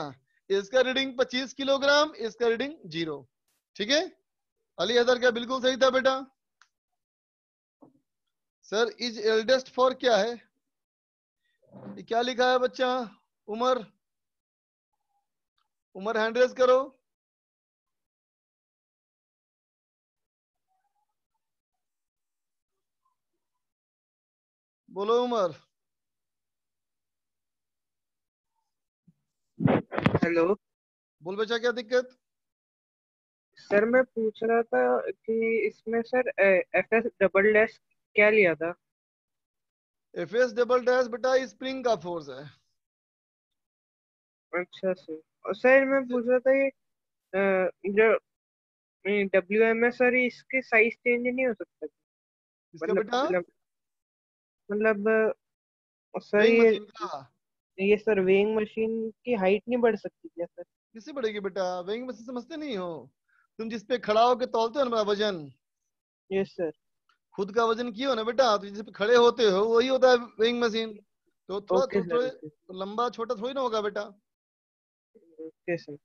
इसका रीडिंग 25 किलोग्राम इसका रीडिंग जीरो ठीक है अली हजर क्या बिल्कुल सही था बेटा सर इज एल्डेस्ट फॉर क्या है ये क्या लिखा है बच्चा उमर उमर हैंड करो बोलो उमर हेलो बोल बच्चा क्या दिक्कत सर मैं पूछ रहा था कि इसमें sir F S double dash क्या लिया था एफ एस डबल डैश बेटा स्प्रिंग का फोर्स है अच्छा सर और सर मैं पूछ रहा था ये जो डब्ल्यू एम एस सर इसके साइज चेंज नहीं हो सकता मतलब, मतलब मतलब सर ये ये सर वेइंग मशीन की हाइट नहीं बढ़ सकती क्या सर किससे बढ़ेगी बेटा वेइंग मशीन समझते नहीं हो तुम जिस पे खड़ा होकर तौलते हो ना वजन यस सर खुद का वजन किया हो ना बेटा तो जिस पे खड़े होते हो वही होता है वेइंग मशीन तो थोड़ा okay, थोड़ा तो लंबा छोटा थोड़ी ना होगा बेटा okay,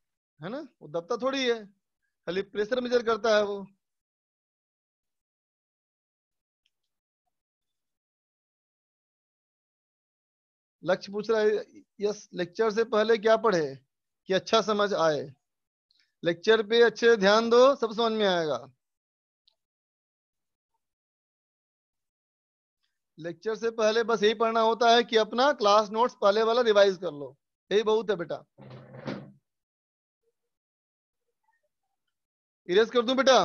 है ना वो दबता थोड़ी है खाली प्रेशर मेजर करता है वो लक्ष्य पूछ रहा है यस लेक्चर से पहले क्या पढ़े कि अच्छा समझ आए लेक्चर पे अच्छे ध्यान दो सब समझ में आएगा लेक्चर से पहले बस यही पढ़ना होता है कि अपना क्लास नोट्स पहले वाला रिवाइज कर लो यही बहुत है बेटा इरेज कर दू बेटा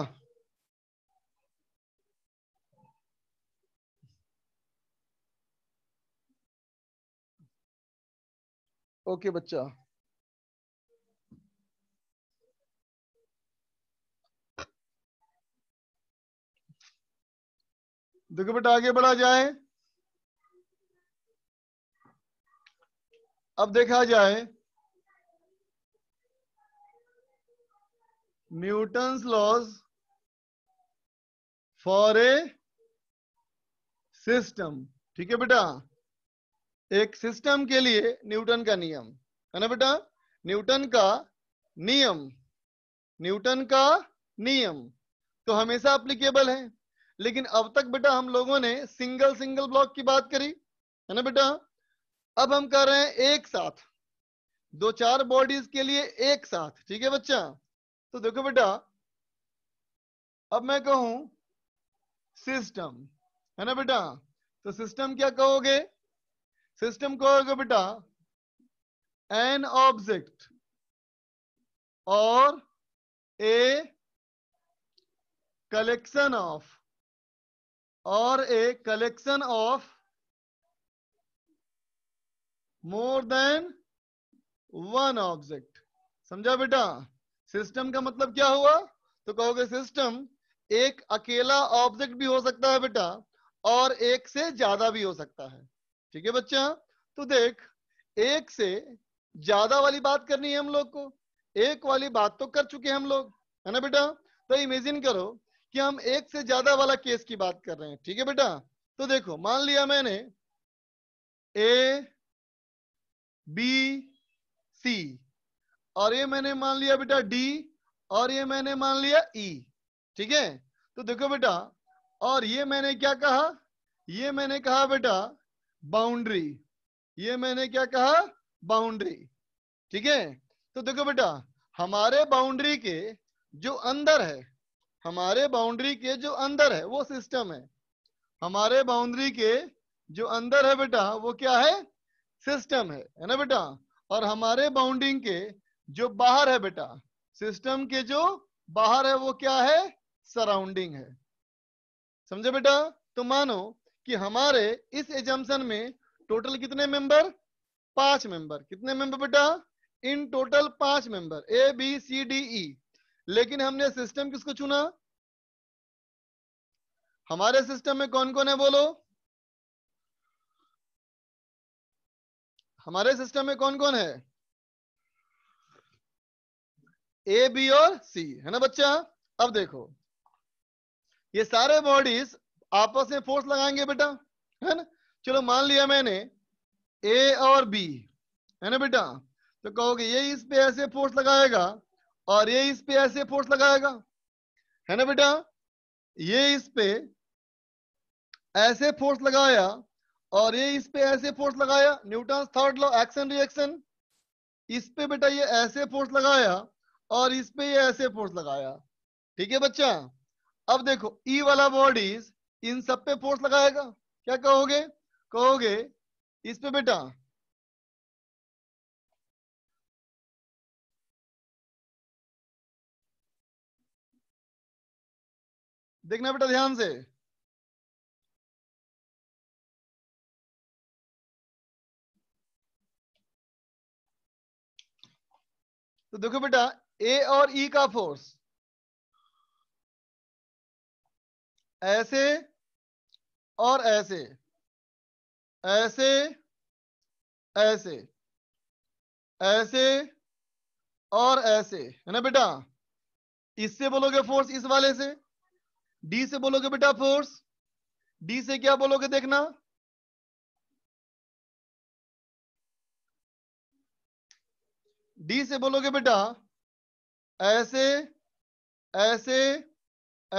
ओके बच्चा देखो बेटा आगे बढ़ा जाए अब देखा जाए newton's laws for a system ठीक है बेटा एक सिस्टम के लिए न्यूटन का नियम है ना बेटा न्यूटन का नियम न्यूटन का नियम तो हमेशा अप्लीकेबल है लेकिन अब तक बेटा हम लोगों ने सिंगल सिंगल ब्लॉक की बात करी है ना बेटा अब हम कर रहे हैं एक साथ दो चार बॉडीज के लिए एक साथ ठीक है बच्चा तो देखो बेटा अब मैं कहूं सिस्टम है ना बेटा तो सिस्टम क्या कहोगे सिस्टम कहोगे बेटा एन ऑब्जेक्ट और a collection of or a collection of more than one object समझा बेटा सिस्टम का मतलब क्या हुआ तो कहोगे सिस्टम एक अकेला ऑब्जेक्ट भी हो सकता है बेटा और एक से ज्यादा भी हो सकता है ठीक है बच्चा तो देख एक से ज्यादा वाली बात करनी है हम लोग को एक वाली बात तो कर चुके हैं हम लोग है ना बेटा तो इमेजिन करो कि हम एक से ज्यादा वाला केस की बात कर रहे हैं ठीक है बेटा तो देखो मान लिया मैंने ए बी सी और ये मैंने मान लिया बेटा डी और ये मैंने मान लिया ई e, ठीक है तो देखो बेटा और ये मैंने क्या कहा ये मैंने कहा बेटा बाउंड्री ये मैंने क्या कहा बाउंड्री ठीक है तो देखो बेटा हमारे बाउंड्री के जो अंदर है हमारे बाउंड्री के जो अंदर है वो सिस्टम है हमारे बाउंड्री के जो अंदर है बेटा वो क्या है सिस्टम है है ना बेटा और हमारे बाउंडिंग के जो बाहर है बेटा सिस्टम के जो बाहर है वो क्या है सराउंडिंग है समझे बेटा तो मानो कि हमारे इस एजम्सन में टोटल कितने मेंबर पांच मेंबर कितने मेंबर बेटा इन टोटल पांच member A B C D E लेकिन हमने सिस्टम किसको चुना हमारे सिस्टम में कौन कौन है बोलो हमारे सिस्टम में कौन कौन है ए बी और सी है ना बच्चा अब देखो ये सारे बॉडीज आपस में फोर्स लगाएंगे बेटा है ना चलो मान लिया मैंने ए और बी है ना बेटा तो कहोगे ये इस पे ऐसे फोर्स लगाएगा और ये इस पे ऐसे फोर्स लगाएगा है ना बेटा ये इस पे ऐसे फोर्स लगाया और ये इस पे ऐसे फोर्स लगाया newton third law action reaction इस पे बेटा ये ऐसे फोर्स लगाया और इस पे ये ऐसे फोर्स लगाया ठीक है बच्चा अब देखो ई e वाला बॉडीज इन सब पे फोर्स लगाएगा क्या कहोगे कहोगे इस पे बेटा देखना बेटा ध्यान से तो देखो बेटा ए और ई e का फोर्स ऐसे और ऐसे ऐसे ऐसे ऐसे और ऐसे है ना बेटा इससे बोलोगे फोर्स इस वाले से डी से बोलोगे बेटा फोर्स डी से क्या बोलोगे देखना डी से बोलोगे बेटा ऐसे ऐसे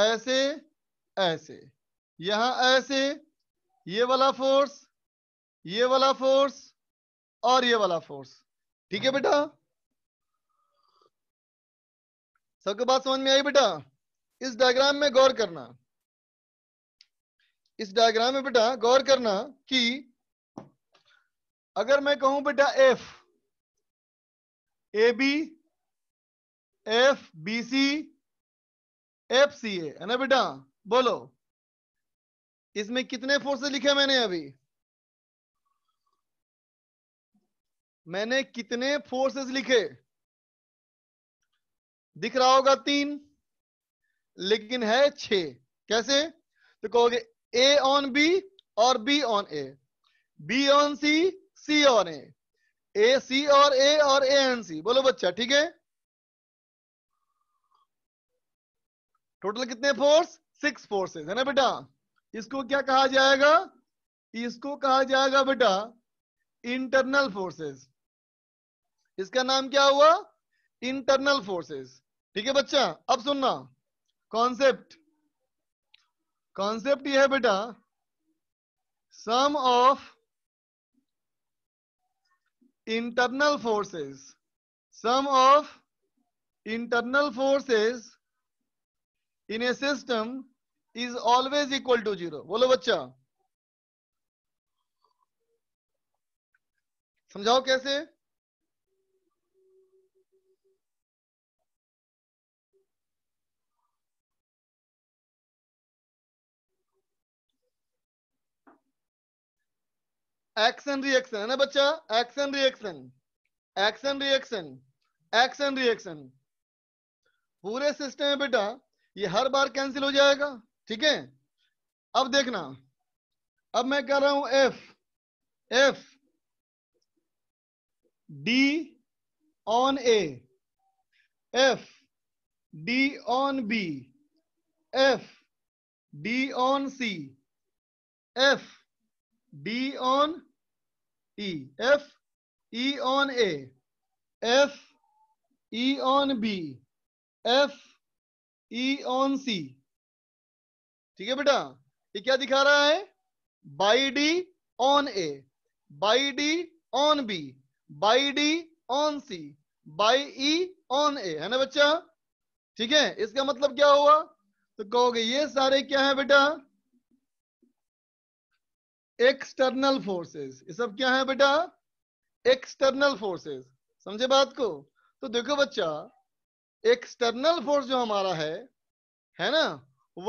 ऐसे ऐसे यहां ऐसे ये वाला फोर्स ये वाला फोर्स और ये वाला फोर्स ठीक है हाँ। बेटा सबके बात समझ में आई बेटा इस डायग्राम में गौर करना इस डायग्राम में बेटा गौर करना कि अगर मैं कहूं बेटा F A B F B C F C A है ना बेटा बोलो इसमें कितने फोर्सेस लिखे मैंने अभी मैंने कितने फोर्सेस लिखे दिख रहा होगा तीन लेकिन है छ कैसे तो कहोगे ए ऑन बी और B on A B on C C on A A C और ए और ए एन सी बोलो बच्चा ठीक है टोटल कितने फोर्स सिक्स फोर्सेस है ना बेटा इसको क्या कहा जाएगा इसको कहा जाएगा बेटा इंटरनल फोर्सेस इसका नाम क्या हुआ इंटरनल फोर्सेस ठीक है बच्चा अब सुनना कॉन्सेप्ट कॉन्सेप्ट यह है बेटा sum of internal forces sum of internal forces in a system is always equal to zero बोलो बच्चा समझाओ कैसे एक्शन रिएक्शन है ना बच्चा action reaction action reaction action reaction पूरे सिस्टम में बेटा ये हर बार कैंसिल हो जाएगा ठीक है अब देखना अब मैं कह रहा हूं F F D on A F D on B F D on C F D on E, F E on A, F E on B, F E on C. ठीक है बेटा ये क्या दिखा रहा है by D on A by D on B by D on C by E on A है ना बच्चा ठीक है इसका मतलब क्या हुआ तो कहोगे ये सारे क्या है बेटा एक्सटर्नल फोर्सेस ये सब क्या है बेटा एक्सटर्नल फोर्सेस समझे बात को तो देखो बच्चा एक्सटर्नल फोर्स जो हमारा है है ना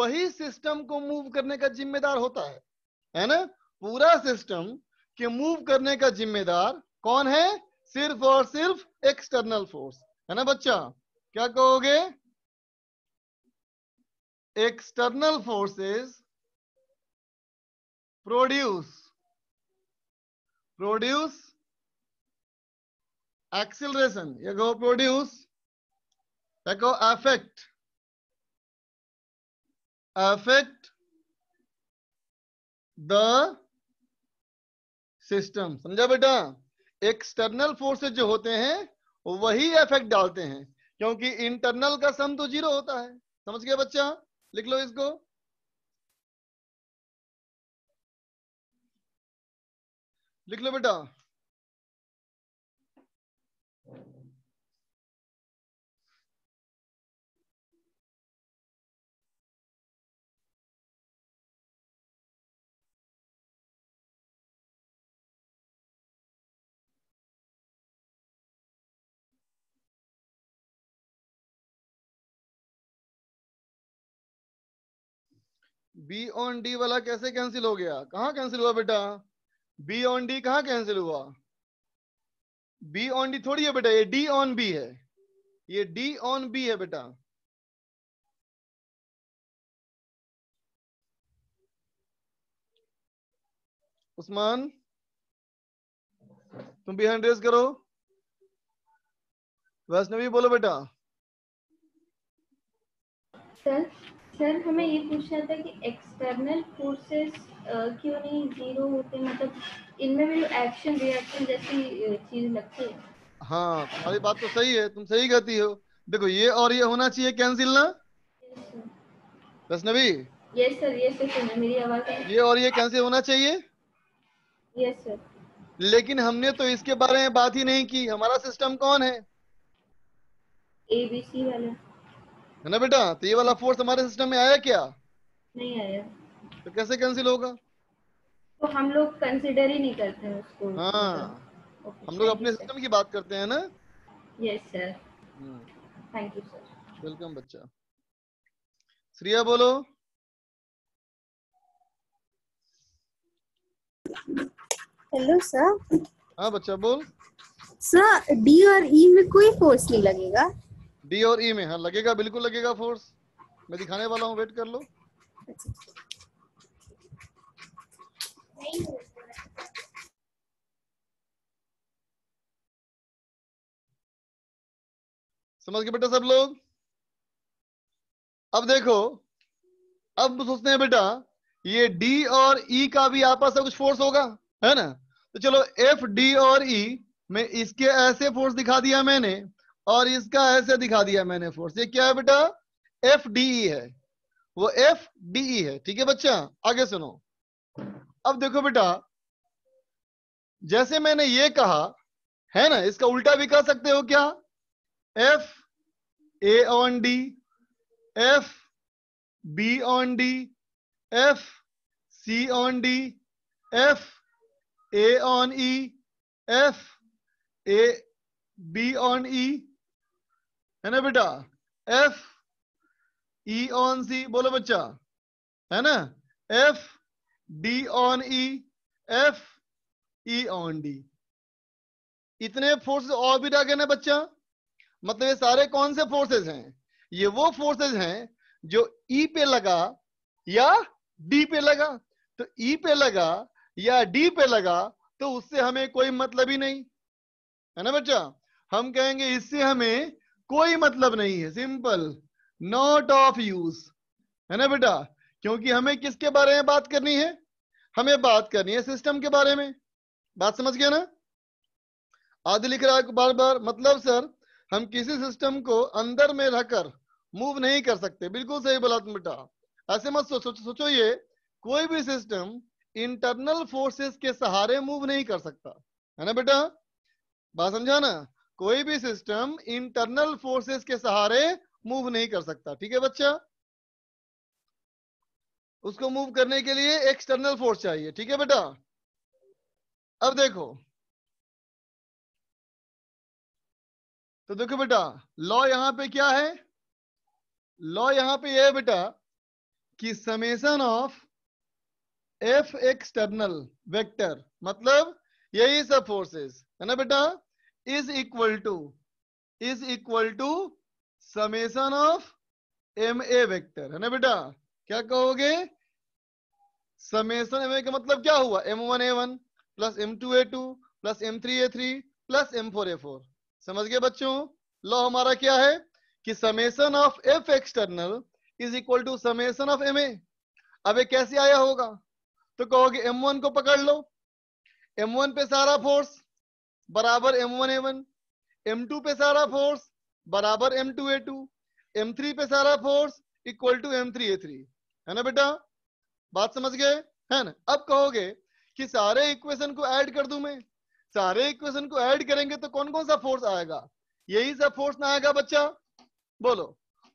वही सिस्टम को मूव करने का जिम्मेदार होता है है ना पूरा सिस्टम के मूव करने का जिम्मेदार कौन है सिर्फ और सिर्फ एक्सटर्नल फोर्स है ना बच्चा क्या कहोगे external forces produce produce acceleration ekho produce ekho affect affect the system समझा बेटा एक्सटर्नल फोर्सेस जो होते हैं वही इफेक्ट डालते हैं क्योंकि इंटरनल का सम तो जीरो होता है समझ गया बच्चा लिख लो इसको लिख लो बेटा बी ऑन डी वाला कैसे कैंसिल हो गया कहा कैंसिल हुआ बेटा बी ऑन डी कहा कैंसिल हुआ बी ऑन डी थोड़ी है बेटा ये डी ऑन बी है ये डी ऑन बी है बेटा उस्मान तुम भी हैंड रेस करो वैष्णवी बोलो बेटा सर सर हमें ये पूछना था कि एक्सटर्नल फोर्सेस क्यों नहीं जीरो होते मतलब इनमें भी एक्शन रिएक्शन जैसी चीज लगती है हाँ तुम्हारी बात तो सही है तुम सही कहती हो देखो ये और ये होना चाहिए कैंसिल ना यस सर मेरी आवाज ये और ये कैंसिल होना चाहिए यस सर लेकिन हमने तो इसके बारे में बात ही नहीं की हमारा सिस्टम कौन है एबीसी वाला है ना बेटा तो ये वाला फोर्स हमारे सिस्टम में आया क्या नहीं आया तो कैसे कैंसिल होगा तो हम लोग कंसिडर ही नहीं करते हैं उसको हाँ तो, हम लोग अपने सिस्टम की बात करते हैं ना yes sir thank you sir welcome बच्चा श्रिया बोलो हेलो सर हाँ बच्चा बोल सर डी और ई e में कोई फोर्स नहीं लगेगा डी और ई e में हाँ लगेगा बिल्कुल लगेगा फोर्स मैं दिखाने वाला हूँ वेट कर लो अच्छा। समझ गए बेटा सब लोग अब देखो अब सोचते हैं बेटा ये डी और ई e का भी आपस में कुछ फोर्स होगा है ना तो चलो एफ डी और ई e, में इसके ऐसे फोर्स दिखा दिया मैंने और इसका ऐसे दिखा दिया मैंने फोर्स ये क्या है बेटा एफ डी ई है वो एफ डी ई है ठीक है बच्चा आगे सुनो अब देखो बेटा जैसे मैंने ये कहा है ना इसका उल्टा भी कह सकते हो क्या F A on D F B on D F C on D F A on E F A B on E है ना बेटा एफ ई ऑन सी बोलो बच्चा है ना F D on E F E on D इतने forces और भी डाके ना बच्चा मतलब ये सारे कौन से फोर्सेस हैं ये वो फोर्सेस हैं जो ई e पे लगा या डी पे लगा तो ई e पे लगा या डी पे लगा तो उससे हमें कोई मतलब ही नहीं है ना बच्चा हम कहेंगे इससे हमें कोई मतलब नहीं है सिंपल नॉट ऑफ यूज है ना बेटा क्योंकि हमें किसके बारे में बात करनी है हमें बात करनी है सिस्टम के बारे में बात समझ गया ना आदि लिख रहा है बार बार मतलब सर हम किसी सिस्टम को अंदर में रहकर मूव नहीं कर सकते बिल्कुल सही बोला बेटा ऐसे मत सोचो सोचो ये कोई भी सिस्टम इंटरनल फोर्सेस के सहारे मूव नहीं कर सकता है ना बेटा बात समझा ना कोई भी सिस्टम इंटरनल फोर्सेस के सहारे मूव नहीं कर सकता ठीक है बच्चा उसको मूव करने के लिए एक्सटर्नल फोर्स चाहिए ठीक है बेटा अब देखो तो देखो बेटा लॉ यहां पे क्या है लॉ यहां पे यह है बेटा कि summation of F external vector मतलब यही सब फोर्सेस है ना बेटा is equal to is equal to summation of M A vector है ना बेटा क्या कहोगे समेसन एम का मतलब क्या हुआ M one A one plus M two A two plus M three A three plus M four A four समझ गए बच्चों लॉ हमारा क्या है कि summation of F external is equal to summation of M A अब ये कैसे आया होगा तो कहोगे एम वन को पकड़ लो एम वन पे सारा फोर्स बराबर M one A one M two पे सारा फोर्स बराबर M two A two M three पे सारा force equal to M three A three है ना बेटा बात समझ गए है ना अब कहोगे कि सारे इक्वेशन को ऐड कर दू मैं सारे इक्वेशन को ऐड करेंगे तो कौन कौन सा फोर्स आएगा यही सब फोर्स ना आएगा बच्चा बोलो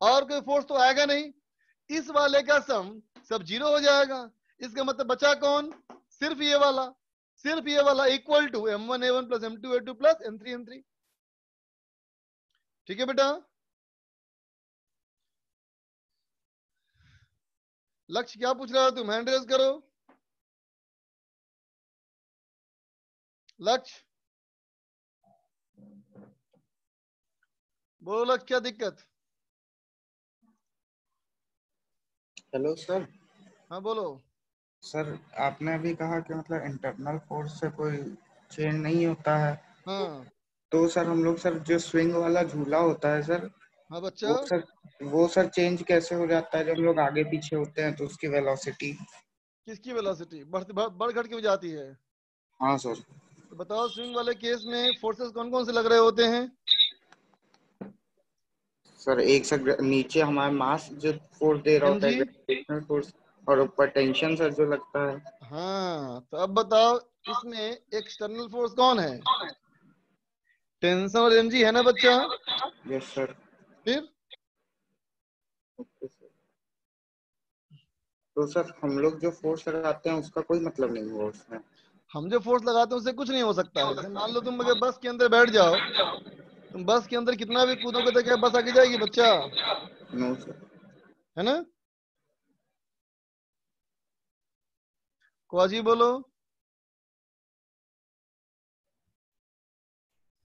और कोई फोर्स तो आएगा नहीं इस वाले का सम सब जीरो हो जाएगा इसका मतलब बचा कौन सिर्फ ये वाला सिर्फ ये वाला equal to M one A one plus M two A two plus M three M three ठीक है बेटा लक्ष्य क्या पूछ रहा है तुम हैंड रेस करो लक्ष्य बोलो लक्ष्य क्या दिक्कत हेलो सर हाँ बोलो सर आपने अभी कहा कि मतलब इंटरनल फोर्स से कोई चेंज नहीं होता है हाँ तो सर तो हम लोग सर जो स्विंग वाला झूला होता है सर हाँ बच्चा वो सर वो सर चेंज कैसे हो जाता है जब लोग आगे पीछे होते हैं तो उसकी वेलोसिटी किसकी वेलोसिटी बढ़ बढ़ घट क्यों जाती है हाँ सर तो बताओ स्विंग वाले केस में फोर्सेस कौन कौन से लग रहे होते हैं सर एक सर नीचे हमारे मास जो फोर्स दे रहा हाँ होता है फोर्स और ऊपर टेंशन सर जो लगता है हाँ तो अब बताओ इसमें एक्सटर्नल फोर्स कौन है टेंशन और एनजी है ना बच्चा यस सर फिर तो सर हम लोग जो फोर्स लगाते हैं उसका कोई मतलब नहीं हुआ उसमें हम जो फोर्स लगाते हैं उससे कुछ नहीं हो सकता है मान लो तुम अगर बस के अंदर बैठ जाओ तुम बस के अंदर कितना भी कूदोगे तो क्या बस आगे जाएगी बच्चा नो सर है ना क्वाजी बोलो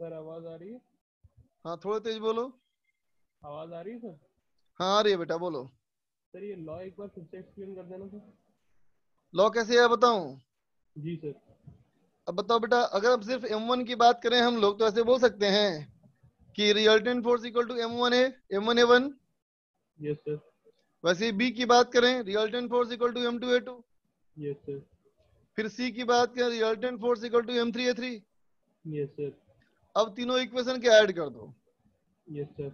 सर आवाज आ रही है हाँ थोड़ा तेज बोलो आवाज आ रही है सर हाँ आ रही है बेटा बोलो सर ये लॉ एक बार फिर से एक्सप्लेन कर देना सर लॉ कैसे है बताऊं जी सर अब बताओ बेटा अगर हम सिर्फ m1 की बात करें हम लोग तो ऐसे बोल सकते हैं कि resultant force equal to m1 है m1 है 1 यस सर वैसे बी की बात करें resultant force equal to m2 है 2 यस सर फिर सी की बात करें resultant force equal to m3 है 3 यस सर अब तीनों इक्वेशन के ऐड कर दो यस सर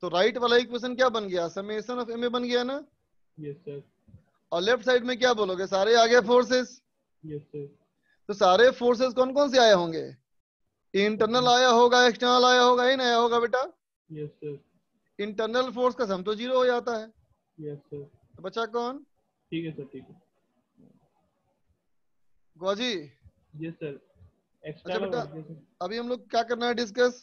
तो राइट वाला इक्वेशन क्या बन गया समेशन ऑफ एम बन गया ना यस सर और लेफ्ट साइड में क्या बोलोगे सारे आ गए फोर्सेस तो सारे फोर्सेस कौन कौन से आए होंगे इंटरनल आया होगा एक्सटर्नल आया होगा इन आया होगा बेटा यस सर इंटरनल फोर्स का सम तो जीरो हो जाता है यस सर तो बचा कौन ठीक है सर ठीक है गोजी यस सर अच्छा बेटा अभी हम लोग क्या करना है discuss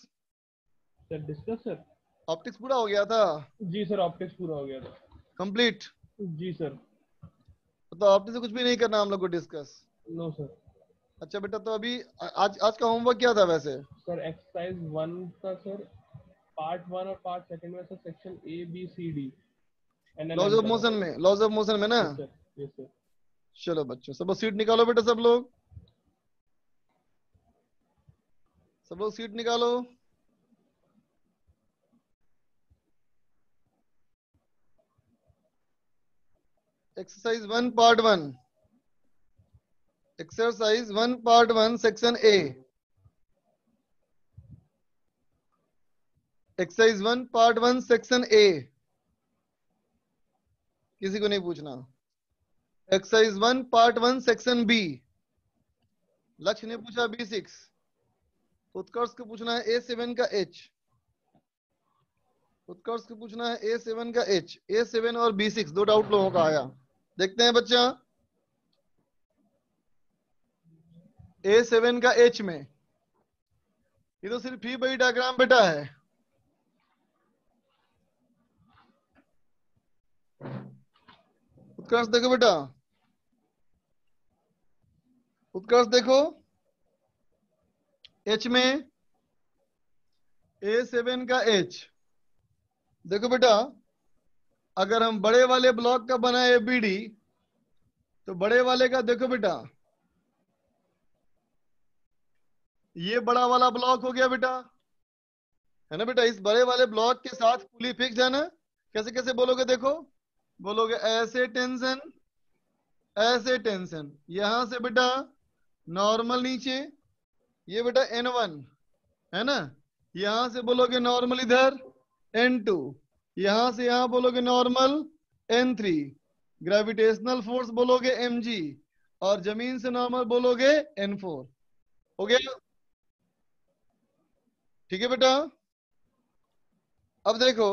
sir discuss sir optics पूरा हो गया था जी सर ऑप्टिक्स पूरा हो गया था कंप्लीट जी सर तो ऑप्टिक्स से कुछ भी नहीं करना हम लोग को डिस्कस नो सर अच्छा बेटा तो अभी आज आज का होमवर्क क्या था वैसे सर एक्सरसाइज 1 का सर पार्ट 1 और पार्ट सेकंड में sir section A B C D laws of motion में लॉज ऑफ मोशन में ना यस सर चलो बच्चों सब सीट निकालो बेटा सब लोग सब लोग सीट निकालो exercise 1 part 1 exercise 1 part 1 section a exercise one part one section A किसी को नहीं पूछना exercise one part one section B Lakshya ने पूछा बी सिक्स उत्कर्ष को पूछना है ए सेवन का एच उत्कर्ष को पूछना है ए सेवन का एच ए सेवन और बी सिक्स दो डाउट लोगों का आया देखते हैं बच्चा ए सेवन का एच में ये तो सिर्फ ही बड़ी डायग्राम बेटा है उत्कर्ष देखो बेटा उत्कर्ष देखो एच में ए सेवन का एच देखो बेटा अगर हम बड़े वाले ब्लॉक का बनाए डी तो बड़े वाले का देखो बेटा ये बड़ा वाला ब्लॉक हो गया बेटा है ना बेटा इस बड़े वाले ब्लॉक के साथ पुली फिक्स है ना कैसे कैसे बोलोगे देखो बोलोगे ऐसे टेंशन ऐसे टेंशन यहां से बेटा नॉर्मल नीचे ये बेटा एन वन है ना यहां से बोलोगे नॉर्मल इधर एन टू यहां से यहां बोलोगे normal N three gravitational force बोलोगे एम जी और जमीन से नॉर्मल बोलोगे एन फोर हो गया ठीक है बेटा अब देखो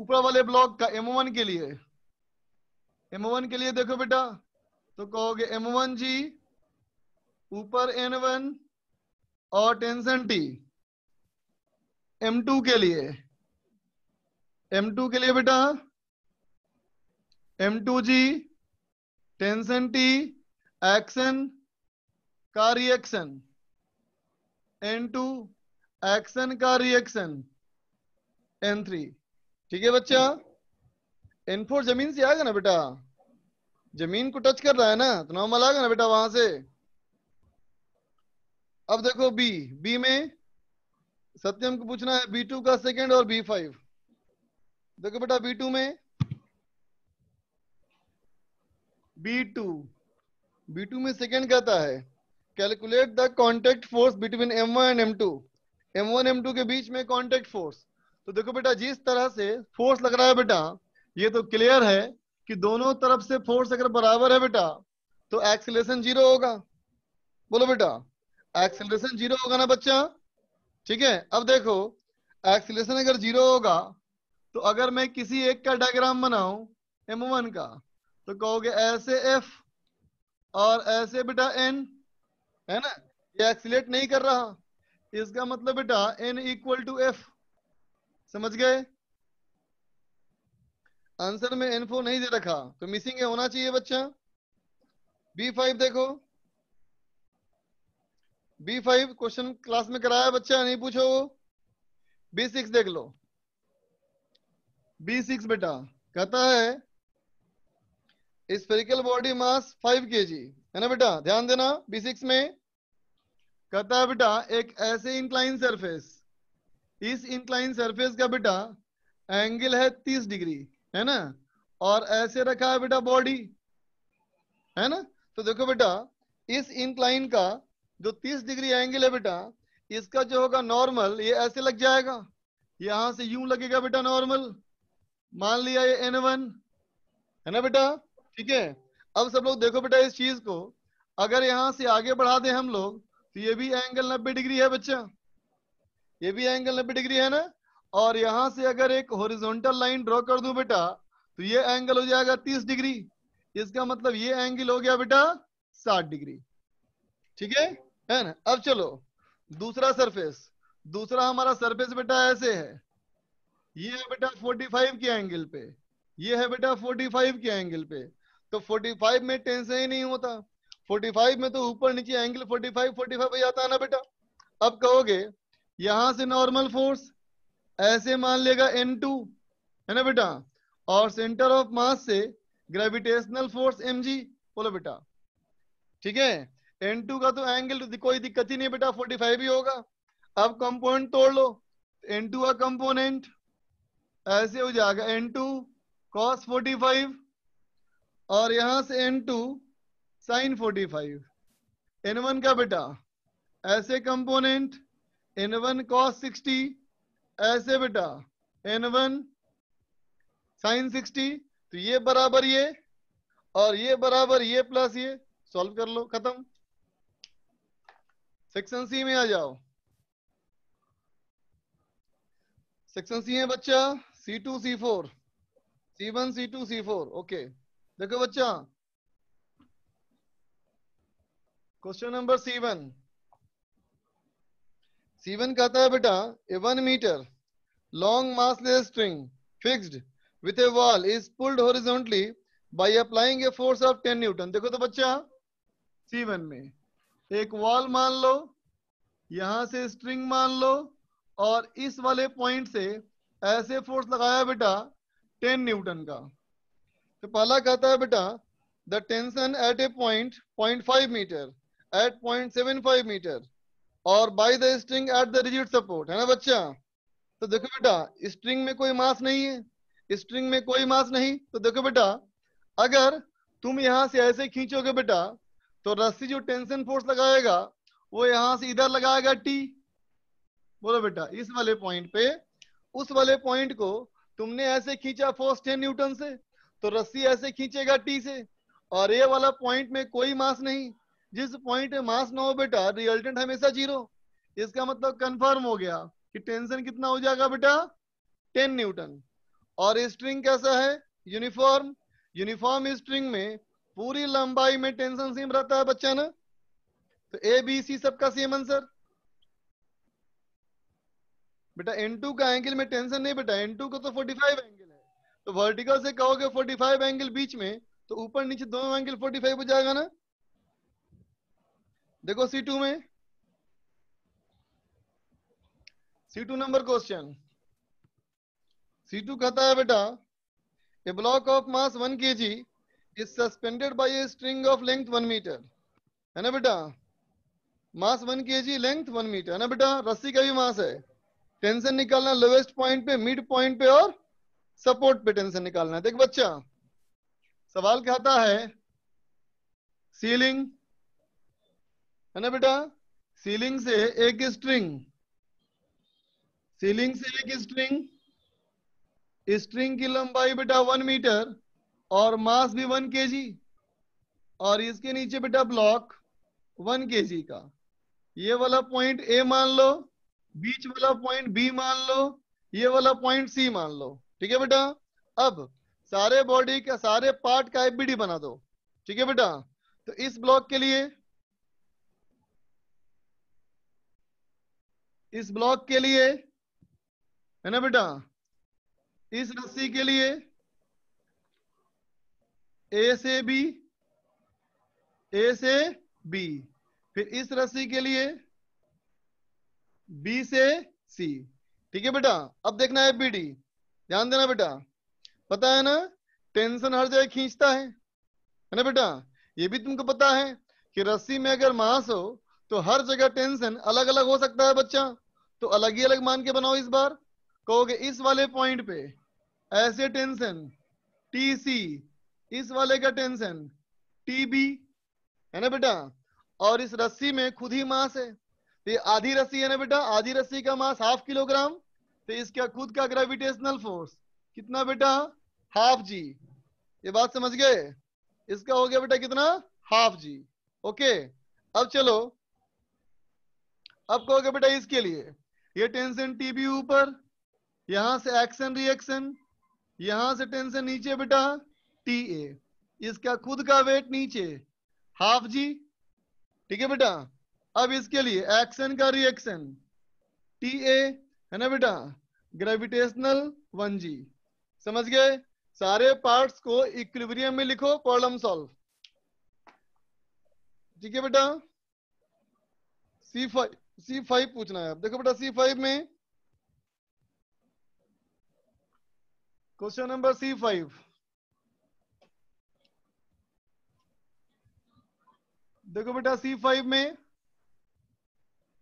ऊपर वाले ब्लॉक का एम वन के लिए एम वन के लिए देखो बेटा तो कहोगे एम वन जी ऊपर एन वन और टेंशन टी एम टू के लिए M2 के लिए बेटा M G tension T action का रिएक्शन एन टू एक्शन का रिएक्शन एन थ्री ठीक है बच्चा एन फोर जमीन से आएगा ना बेटा जमीन को टच कर रहा है ना तो नॉर्मल आ गया ना बेटा वहां से अब देखो बी बी में सत्यम को पूछना है बी टू का सेकेंड और बी फाइव देखो बेटा बी टू में बी टू बी टू में सेकेंड कहता है calculate the contact force between M one and M two M one M two के बीच में कॉन्टेक्ट फोर्स तो देखो बेटा जिस तरह से फोर्स लग रहा है बेटा ये तो क्लियर है कि दोनों तरफ से फोर्स अगर बराबर है बेटा तो एक्सेलेशन जीरो होगा बोलो बेटा एक्सिलेशन जीरो होगा ना बच्चा ठीक है अब देखो एक्सेलेशन अगर जीरो होगा तो अगर मैं किसी एक का डायग्राम बनाऊ एम वन का तो कहोगे ऐसे एफ और ऐसे बेटा एन है ना ये एक्सीट नहीं कर रहा इसका मतलब बेटा एन इक्वल टू एफ समझ गए आंसर में एन फोर नहीं दे रखा तो मिसिंग है होना चाहिए बच्चा बी फाइव देखो बी फाइव क्वेश्चन क्लास में कराया बच्चा नहीं पूछो वो बी सिक्स देख लो बी सिक्स बेटा कहता है स्पेरिकल बॉडी मास फाइव के जी है ना बेटा ध्यान देना बी सिक्स में कहता है बेटा एक ऐसे इंक्लाइन सरफेस इस इंक्लाइन सरफेस का बेटा एंगल है तीस डिग्री है ना और ऐसे रखा है बेटा बॉडी है ना तो देखो बेटा इस इंक्लाइन का जो तीस डिग्री एंगल है बेटा इसका जो होगा नॉर्मल ये ऐसे लग जाएगा यहां से यूं लगेगा बेटा नॉर्मल मान लिया ये एन वन है ना बेटा ठीक है अब सब लोग देखो बेटा इस चीज को अगर यहां से आगे बढ़ा दे हम लोग तो ये भी एंगल नब्बे डिग्री है बच्चा ये भी एंगल नब्बे डिग्री है ना और यहां से अगर एक होरिजोनटल लाइन ड्रॉ कर दू बेटा तो ये एंगल हो जाएगा तीस डिग्री इसका मतलब ये एंगल हो गया बेटा साठ डिग्री ठीक है है ना अब चलो दूसरा सरफेस दूसरा हमारा सरफेस बेटा ऐसे है ये है बेटा 45 के एंगल पे ये है बेटा 45 के एंगल पे तो 45 में टेंशन ही नहीं होता 45 में तो ऊपर नीचे एंगल 45 45 फाइव आता है ना बेटा अब कहोगे यहां से नॉर्मल फोर्स ऐसे मान लेगा N2 है ना बेटा और सेंटर ऑफ मास से ग्रेविटेशनल फोर्स mg बोलो बेटा ठीक है N2 का तो एंगल तो कोई दिक्कत ही नहीं बेटा 45 ही होगा अब कंपोनेंट तोड़ लो N2 का कंपोनेंट ऐसे हो जाएगा N two cos forty five और यहां से N two sine forty five N one का बेटा ऐसे component N one cos sixty ऐसे बेटा एन वन साइन सिक्सटी तो ये बराबर ये और ये बराबर ये प्लस ये सॉल्व कर लो खत्म सेक्शन सी में आ जाओ सेक्शन सी है बच्चा C2, C4, C1, C2, C4. One okay देखो बच्चा क्वेश्चन नंबर सी वन कहता है बेटा a one metre long massless string fixed with a wall is pulled horizontally by applying a force of ten newton देखो तो बच्चा C1 में एक वॉल मान लो यहां से स्ट्रिंग मान लो और इस वाले पॉइंट से ऐसे फोर्स लगाया बेटा 10 न्यूटन का तो पहला कहता है बेटा the tension at a point point five metre at point seven five metre और by the string at the rigid support है ना बच्चा तो देखो बेटा स्ट्रिंग में कोई मास नहीं है स्ट्रिंग में कोई मास नहीं तो देखो बेटा अगर तुम यहां से ऐसे खींचोगे बेटा तो रस्सी जो टेंशन फोर्स लगाएगा वो यहां से इधर लगाएगा टी बोलो बेटा इस वाले पॉइंट पे उस वाले पॉइंट को तुमने ऐसे खींचा फोर्स टेन न्यूटन से तो रस्सी ऐसे खींचेगा टी से और ये वाला पॉइंट में कोई मास नहीं जिस पॉइंट में मास ना हो बेटा रिजल्टेंट हमेशा जीरो इसका मतलब कंफर्म हो गया कि टेंशन कितना हो जाएगा बेटा टेन न्यूटन और स्ट्रिंग कैसा है यूनिफॉर्म यूनिफॉर्म स्ट्रिंग में पूरी लंबाई में टेंशन सेम रहता है बच्चा ना तो ए बी सी सबका सेम आंसर बेटा एन टू का एंगल में टेंशन नहीं बेटा एन टू का तो 45 एंगल है तो वर्टिकल से कहोगे 45 एंगल बीच में तो ऊपर नीचे दोनों एंगल 45 हो जाएगा ना देखो सी टू में C two number question C two कहता है बेटा a block of mass one K G is suspended by a string of length one metre है ना बेटा मास वन के जी लेंथ वन मीटर है ना बेटा रस्सी का भी मास है टेंशन निकालना लोवेस्ट पॉइंट पे मिड पॉइंट पे और सपोर्ट पे टेंशन निकालना है देख बच्चा सवाल कहता है सीलिंग है ना बेटा सीलिंग से एक स्ट्रिंग सीलिंग से एक स्ट्रिंग स्ट्रिंग की लंबाई बेटा वन मीटर और मास भी वन के और इसके नीचे बेटा ब्लॉक वन के का ये वाला पॉइंट ए मान लो बीच वाला पॉइंट बी मान लो ये वाला पॉइंट सी मान लो ठीक है बेटा अब सारे बॉडी का सारे पार्ट का एफबीडी बना दो ठीक है बेटा तो इस ब्लॉक के लिए इस ब्लॉक के लिए है ना बेटा इस रस्सी के लिए ए से बी ए से बी फिर इस रस्सी के लिए बी से सी ठीक है बेटा अब देखना है बी ध्यान देना बेटा पता है ना टेंशन हर जगह खींचता है है ना बेटा ये भी तुमको पता है कि रस्सी में अगर मास हो तो हर जगह टेंशन अलग अलग हो सकता है बच्चा तो अलग ही अलग मान के बनाओ इस बार कहोगे इस वाले पॉइंट पे ऐसे टेंशन टी सी इस वाले का टेंशन टी बी है ना बेटा और इस रस्सी में खुद ही मास है तो आधी रस्सी है ना बेटा आधी रस्सी का मास हाफ किलोग्राम तो इसका खुद का ग्रेविटेशनल फोर्स कितना बेटा हाफ जी ये बात समझ गए इसका हो गया बेटा कितना हाफ जी ओके अब चलो अब कहोगे बेटा इसके लिए ये टेंशन टीबी ऊपर यहां से एक्शन रिएक्शन यहां से टेंशन नीचे बेटा टी ए इसका खुद का वेट नीचे हाफ जी ठीक है बेटा अब इसके लिए एक्शन का रिएक्शन टी ए है ना बेटा ग्रेविटेशनल वन जी समझ गए सारे पार्ट्स को इक्विलिब्रियम में लिखो प्रॉब्लम सॉल्व ठीक है बेटा सी फाइव सी फाइव पूछना है आप देखो बेटा सी फाइव में क्वेश्चन नंबर सी फाइव देखो बेटा सी फाइव में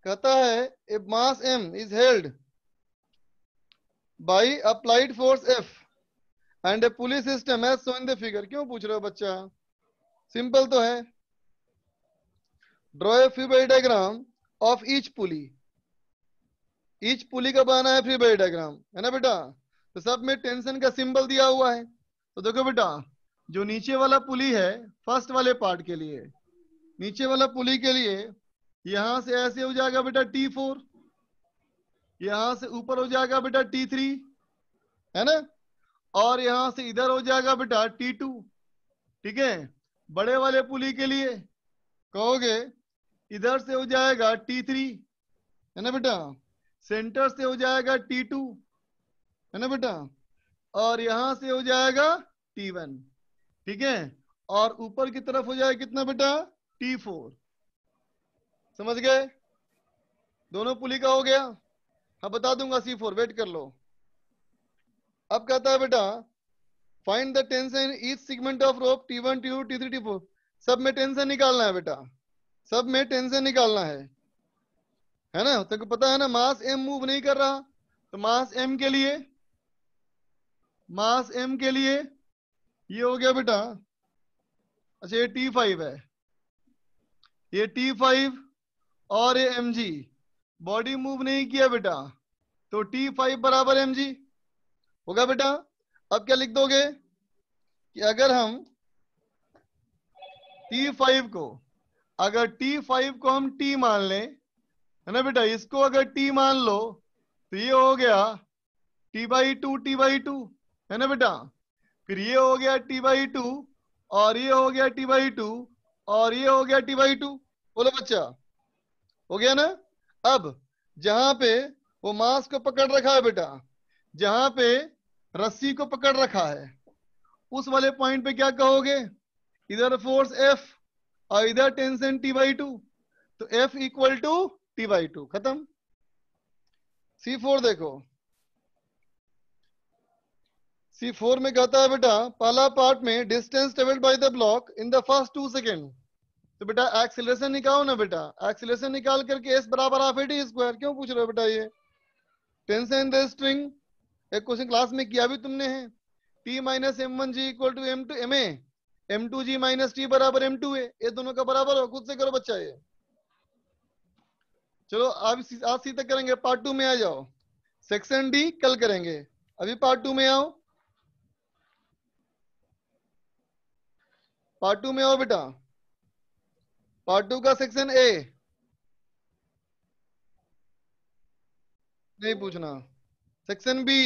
कहता है a mass M is held by applied force F and a pulleys system as so in the figure क्यों पूछ रहे हो बच्चा सिंपल तो है draw a free body diagram of each pulley each pulley का बनाना है फ्री बाई डायग्राम है ना बेटा तो सब में टेंशन का सिंबल दिया हुआ है तो देखो बेटा जो नीचे वाला पुली है फर्स्ट वाले पार्ट के लिए नीचे वाला पुली के लिए यहां से ऐसे हो जाएगा बेटा टी फोर यहां से ऊपर हो जाएगा बेटा टी थ्री है ना और यहां से इधर हो जाएगा बेटा टी टू ठीक है बड़े वाले पुली के लिए कहोगे इधर से हो जाएगा टी थ्री है ना बेटा सेंटर से हो जाएगा टी टू है ना बेटा और यहां से हो जाएगा टी वन ठीक है और ऊपर की तरफ हो जाएगा कितना बेटा टी फोर समझ गए दोनों पुली का हो गया हाँ बता दूंगा सी फोर वेट कर लो अब कहता है बेटा find the tension each segment of rope T one T two T three T four सब में टेंशन निकालना है बेटा सब में टेंशन निकालना है है ना तो पता है ना मास एम मूव नहीं कर रहा तो मास एम के लिए मास एम के लिए ये हो गया बेटा अच्छा ये टी फाइव है ये टी फाइव और ये एम जी बॉडी मूव नहीं किया बेटा तो टी फाइव बराबर एम जी होगा बेटा अब क्या लिख दोगे कि अगर हम टी फाइव को अगर टी फाइव को हम टी मान लें है ना बेटा इसको अगर टी मान लो तो ये हो गया T by two T by two है ना बेटा फिर ये हो गया टी बाई टू और ये हो गया टी बाई टू और ये हो गया टी बाई टू बोलो बच्चा हो गया ना अब जहां पे वो मांस को पकड़ रखा है बेटा जहां पे रस्सी को पकड़ रखा है उस वाले पॉइंट पे क्या कहोगे इधर फोर्स एफ और इधर टेंशन टी बाई टू तो F equal to T by two खत्म सी फोर देखो सी फोर में कहता है बेटा पहला पार्ट में distance travelled by the block in the first two second तो बेटा एक्सिलेशन निकालो ना बेटा एक्सिलेशन निकाल करके एस बराबर हाफ ए स्क्वायर क्यों पूछ रहे हो बेटा ये टेंशन द स्ट्रिंग एक क्वेश्चन क्लास में किया भी तुमने है T minus M one G equal to M two M M two G minus T बराबर एम टू ए दोनों का बराबर हो खुद से करो बच्चा ये चलो आप आज सी तक करेंगे पार्ट टू में आ जाओ सेक्शन डी कल करेंगे अभी पार्ट टू में आओ पार्ट टू में आओ बेटा पार्ट टू का सेक्शन ए नहीं पूछना सेक्शन बी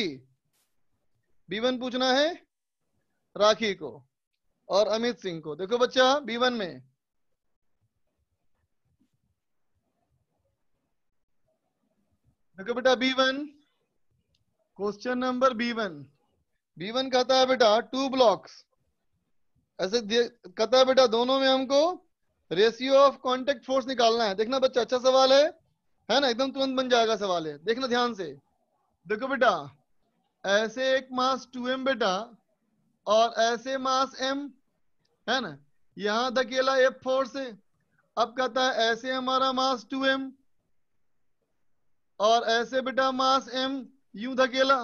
बी वन पूछना है राखी को और अमित सिंह को देखो बच्चा बी वन में देखो बेटा B one question number B one B one कहता है बेटा टू ब्लॉक्स ऐसे कहता है बेटा दोनों में हमको रेशियो ऑफ कॉन्टेक्ट फोर्स निकालना है देखना बच्चा अच्छा सवाल है है ना एकदम तुरंत बन जाएगा सवाल है देखना ध्यान से देखो बेटा ऐसे एक मास 2m बेटा और ऐसे मास m है ना यहां धकेला एफ फोर्स है अब कहता है ऐसे हमारा मास 2m और ऐसे बेटा मास m यू धकेला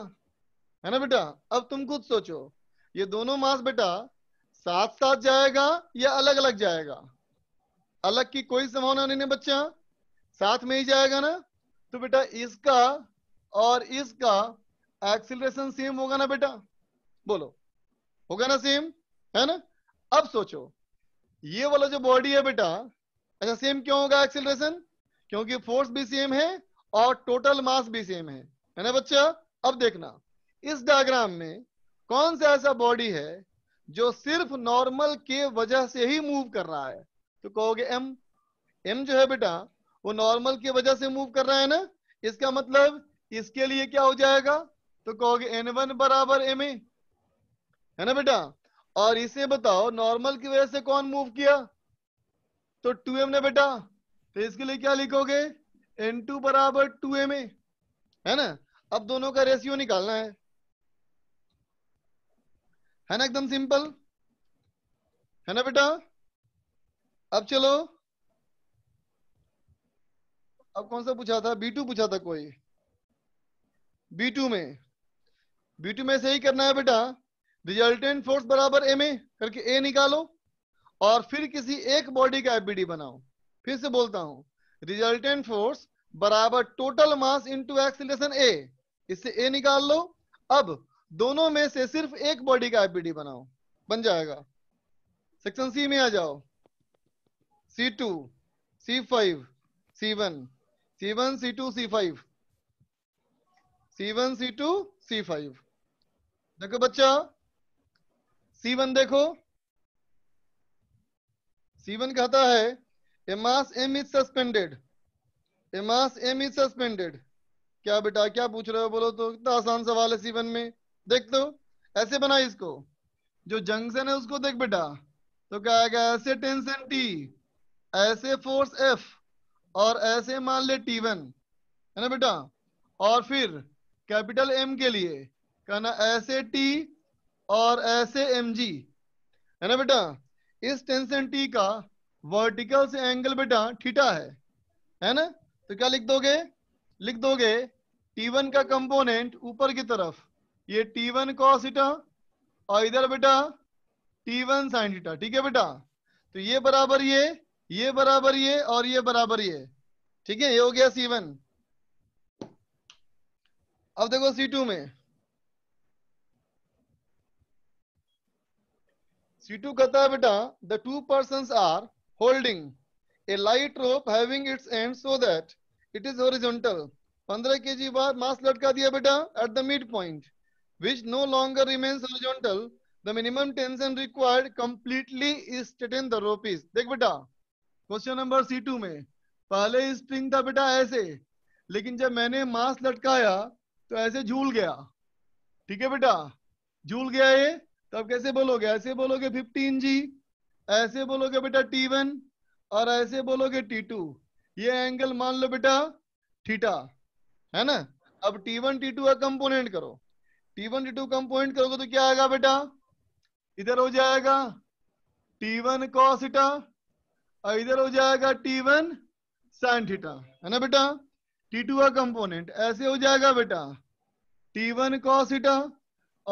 है ना बेटा अब तुम खुद सोचो ये दोनों मास बेटा साथ साथ जाएगा या अलग अलग जाएगा अलग की कोई संभावना नहीं है बच्चा साथ में ही जाएगा ना तो बेटा इसका और इसका एक्सिलेशन सेम होगा ना बेटा बोलो होगा ना सेम है ना अब सोचो ये वाला जो बॉडी है बेटा अच्छा सेम क्यों होगा एक्सिलेशन क्योंकि फोर्स भी सेम है और टोटल मास भी सेम है है ना बच्चा अब देखना इस डायग्राम में कौन सा ऐसा बॉडी है जो सिर्फ नॉर्मल के वजह से ही मूव कर रहा है तो कहोगे एम एम जो है बेटा वो नॉर्मल की वजह से मूव कर रहा है ना इसका मतलब इसके लिए क्या हो जाएगा तो कहोगे एन वन बराबर एम ए है ना बेटा और इसे बताओ नॉर्मल की वजह से कौन मूव किया तो टू एम ने बेटा तो इसके लिए क्या लिखोगे एन टू बराबर टू एम ए है ना अब दोनों का रेशियो निकालना है है ना एकदम सिंपल है ना बेटा अब चलो अब कौन सा पूछा था बी टू पूछा था कोई बी टू में बी टू में सही करना है बेटा रिजल्टेंट फोर्स बराबर एम ए करके ए निकालो और फिर किसी एक बॉडी का एफबीडी बनाओ फिर से बोलता हूं रिजल्टेंट फोर्स बराबर total mass into acceleration A इससे ए निकाल लो अब दोनों में से सिर्फ एक बॉडी का एफबीडी बनाओ बन जाएगा सेक्शन सी में आ जाओ C two C five C one C one C two C five C one C two C five देखो बच्चा सी देखो सी कहता है a mass M is suspended a mass M is suspended क्या बेटा क्या पूछ रहे हो बोलो तो कितना आसान सवाल है सीवन में देख दो तो, ऐसे बना इसको जो जंक्शन है उसको देख बेटा तो क्या आएगा ऐसे टेंशन टी ऐसे फोर्स एफ और ऐसे मान ले टी वन है ना बेटा और फिर कैपिटल एम के लिए कहना ऐसे टी और ऐसे एम जी है ना बेटा इस टेंशन टी का वर्टिकल से एंगल बेटा थीटा है है ना तो क्या लिख दोगे लिख दोगे T1 का कंपोनेंट ऊपर की तरफ ये T1 वन कॉसिटा और इधर बेटा T1 साइन थीटा ठीक है बेटा तो ये बराबर ये ये बराबर ये और ये बराबर ये ठीक है ये हो गया सी वन अब देखो सी टू में सी टू कहता है बेटा the two person are holding a light rope having its end so that it is horizontal पंद्रह के जी बार मास लटका दिया बेटा at the mid point which no longer remains horizontal the minimum tension required completely is ten the rope is देख बेटा question number सी two में पहले spring था बेटा ऐसे लेकिन जब मैंने मास लटकाया तो ऐसे झूल गया ठीक है बेटा झूल गया ये तो अब कैसे बोलोगे ऐसे बोलोगे फिफ्टीन जी ऐसे बोलोगे बेटा टी वन और ऐसे बोलोगे टी टू ये एंगल मान लो बेटा थीटा है ना अब टी वन टी टू का कंपोनेंट करो T one T two component करोगे तो क्या आएगा बेटा इधर हो जाएगा टी वन कॉसिटा और इधर हो जाएगा टी वन साइन थीटा है ना बेटा टी टू का कंपोनेंट ऐसे हो जाएगा बेटा टी वन कॉस थीटा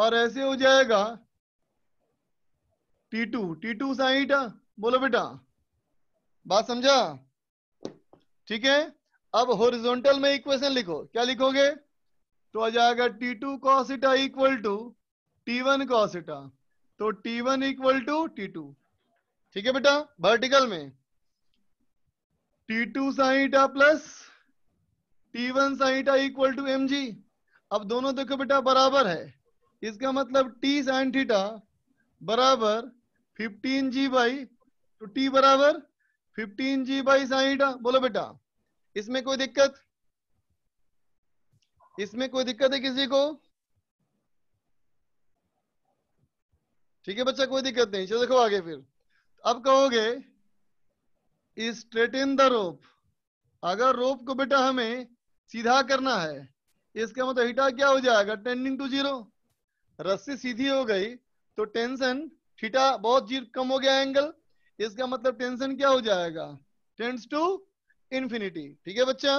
और ऐसे हो जाएगा T two T two sine theta बोलो बेटा बात समझा ठीक है अब होरिजोनटल में इक्वेशन लिखो क्या लिखोगे तो आ जाएगा T two cos theta equal to T one cos तो T one equal to T two ठीक है बेटा वर्टिकल में T two theta plus T one theta equal to M G अब दोनों देखो बेटा बराबर है इसका मतलब टी साइन थीटा बराबर fifteen G by two T बराबर फिफ्टीन जी बाई साइटा बोलो बेटा इसमें कोई दिक्कत इसमें कोई दिक्कत है किसी को ठीक है बच्चा कोई दिक्कत नहीं चलो देखो आगे फिर अब कहोगे इन द रोप अगर रोप को बेटा हमें सीधा करना है इसका मतलब हिटा क्या हो जाएगा टेंडिंग टू जीरो रस्सी सीधी हो गई तो टेंशन थीटा बहुत कम हो गया एंगल इसका मतलब टेंशन क्या हो जाएगा टेंस टू इंफिनिटी ठीक है बच्चा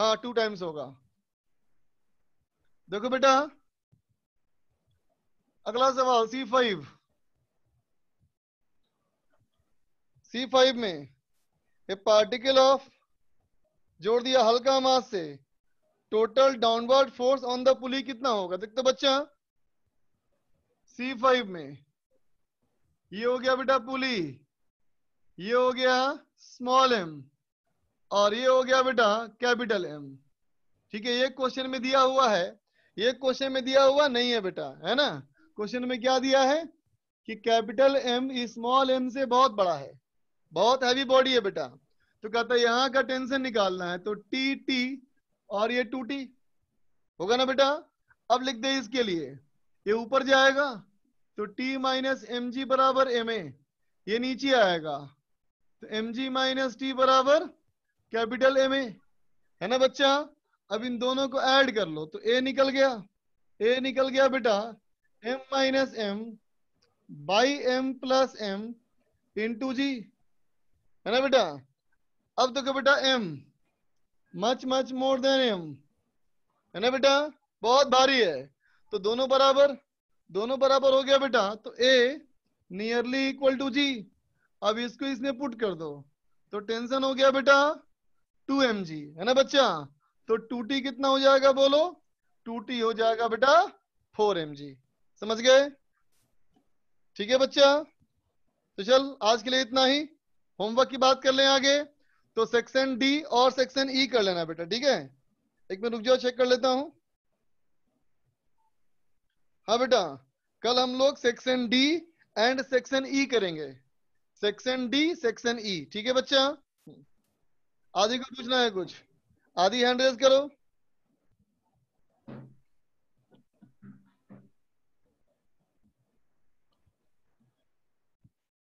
हाँ टू टाइम्स होगा देखो बेटा अगला सवाल सी फाइव सी फाइव में ए पार्टिकल ऑफ जोड़ दिया हल्का मास से total downward force on the pulley कितना होगा देखते बच्चा सी फाइव में ये हो गया बेटा पुली ये हो गया स्मॉल एम और ये हो गया बेटा कैपिटल एम ठीक है ये क्वेश्चन में दिया हुआ है ये क्वेश्चन में दिया हुआ नहीं है बेटा है ना क्वेश्चन में क्या दिया है कि कैपिटल एम स्मॉल एम से बहुत बड़ा है बहुत हैवी बॉडी है बेटा तो कहता है यहाँ का टेंशन निकालना है तो टी टी और ये टू टी होगा ना बेटा अब लिख दे इसके लिए ये ऊपर जाएगा तो टी माइनस एम जी बराबर एम ए ये नीचे आएगा तो एम जी माइनस टी बराबर कैपिटल एम ए है ना बच्चा अब इन दोनों को ऐड कर लो तो ए निकल गया ए निकल गया बेटा M minus M by M plus M into G है ना बेटा अब क्या बेटा M much much more than M है ना बेटा बहुत भारी है तो दोनों बराबर दोनों बराबर हो गया बेटा तो A nearly equal to G अब इसको इसने पुट कर दो तो टेंशन हो गया बेटा टू एम जी है ना बच्चा तो टू टी कितना हो जाएगा बोलो टू टी हो जाएगा बेटा फोर एम जी समझ गए ठीक है बच्चा तो चल आज के लिए इतना ही होमवर्क की बात कर ले आगे तो सेक्शन डी और सेक्शन ई e कर लेना बेटा ठीक है एक मिनट रुक जाओ चेक कर लेता हूं हाँ बेटा कल हम लोग section D and section E करेंगे सेक्शन डी सेक्शन ई ठीक है बच्चा आदि को पूछना है कुछ आदि हैंड रेज करो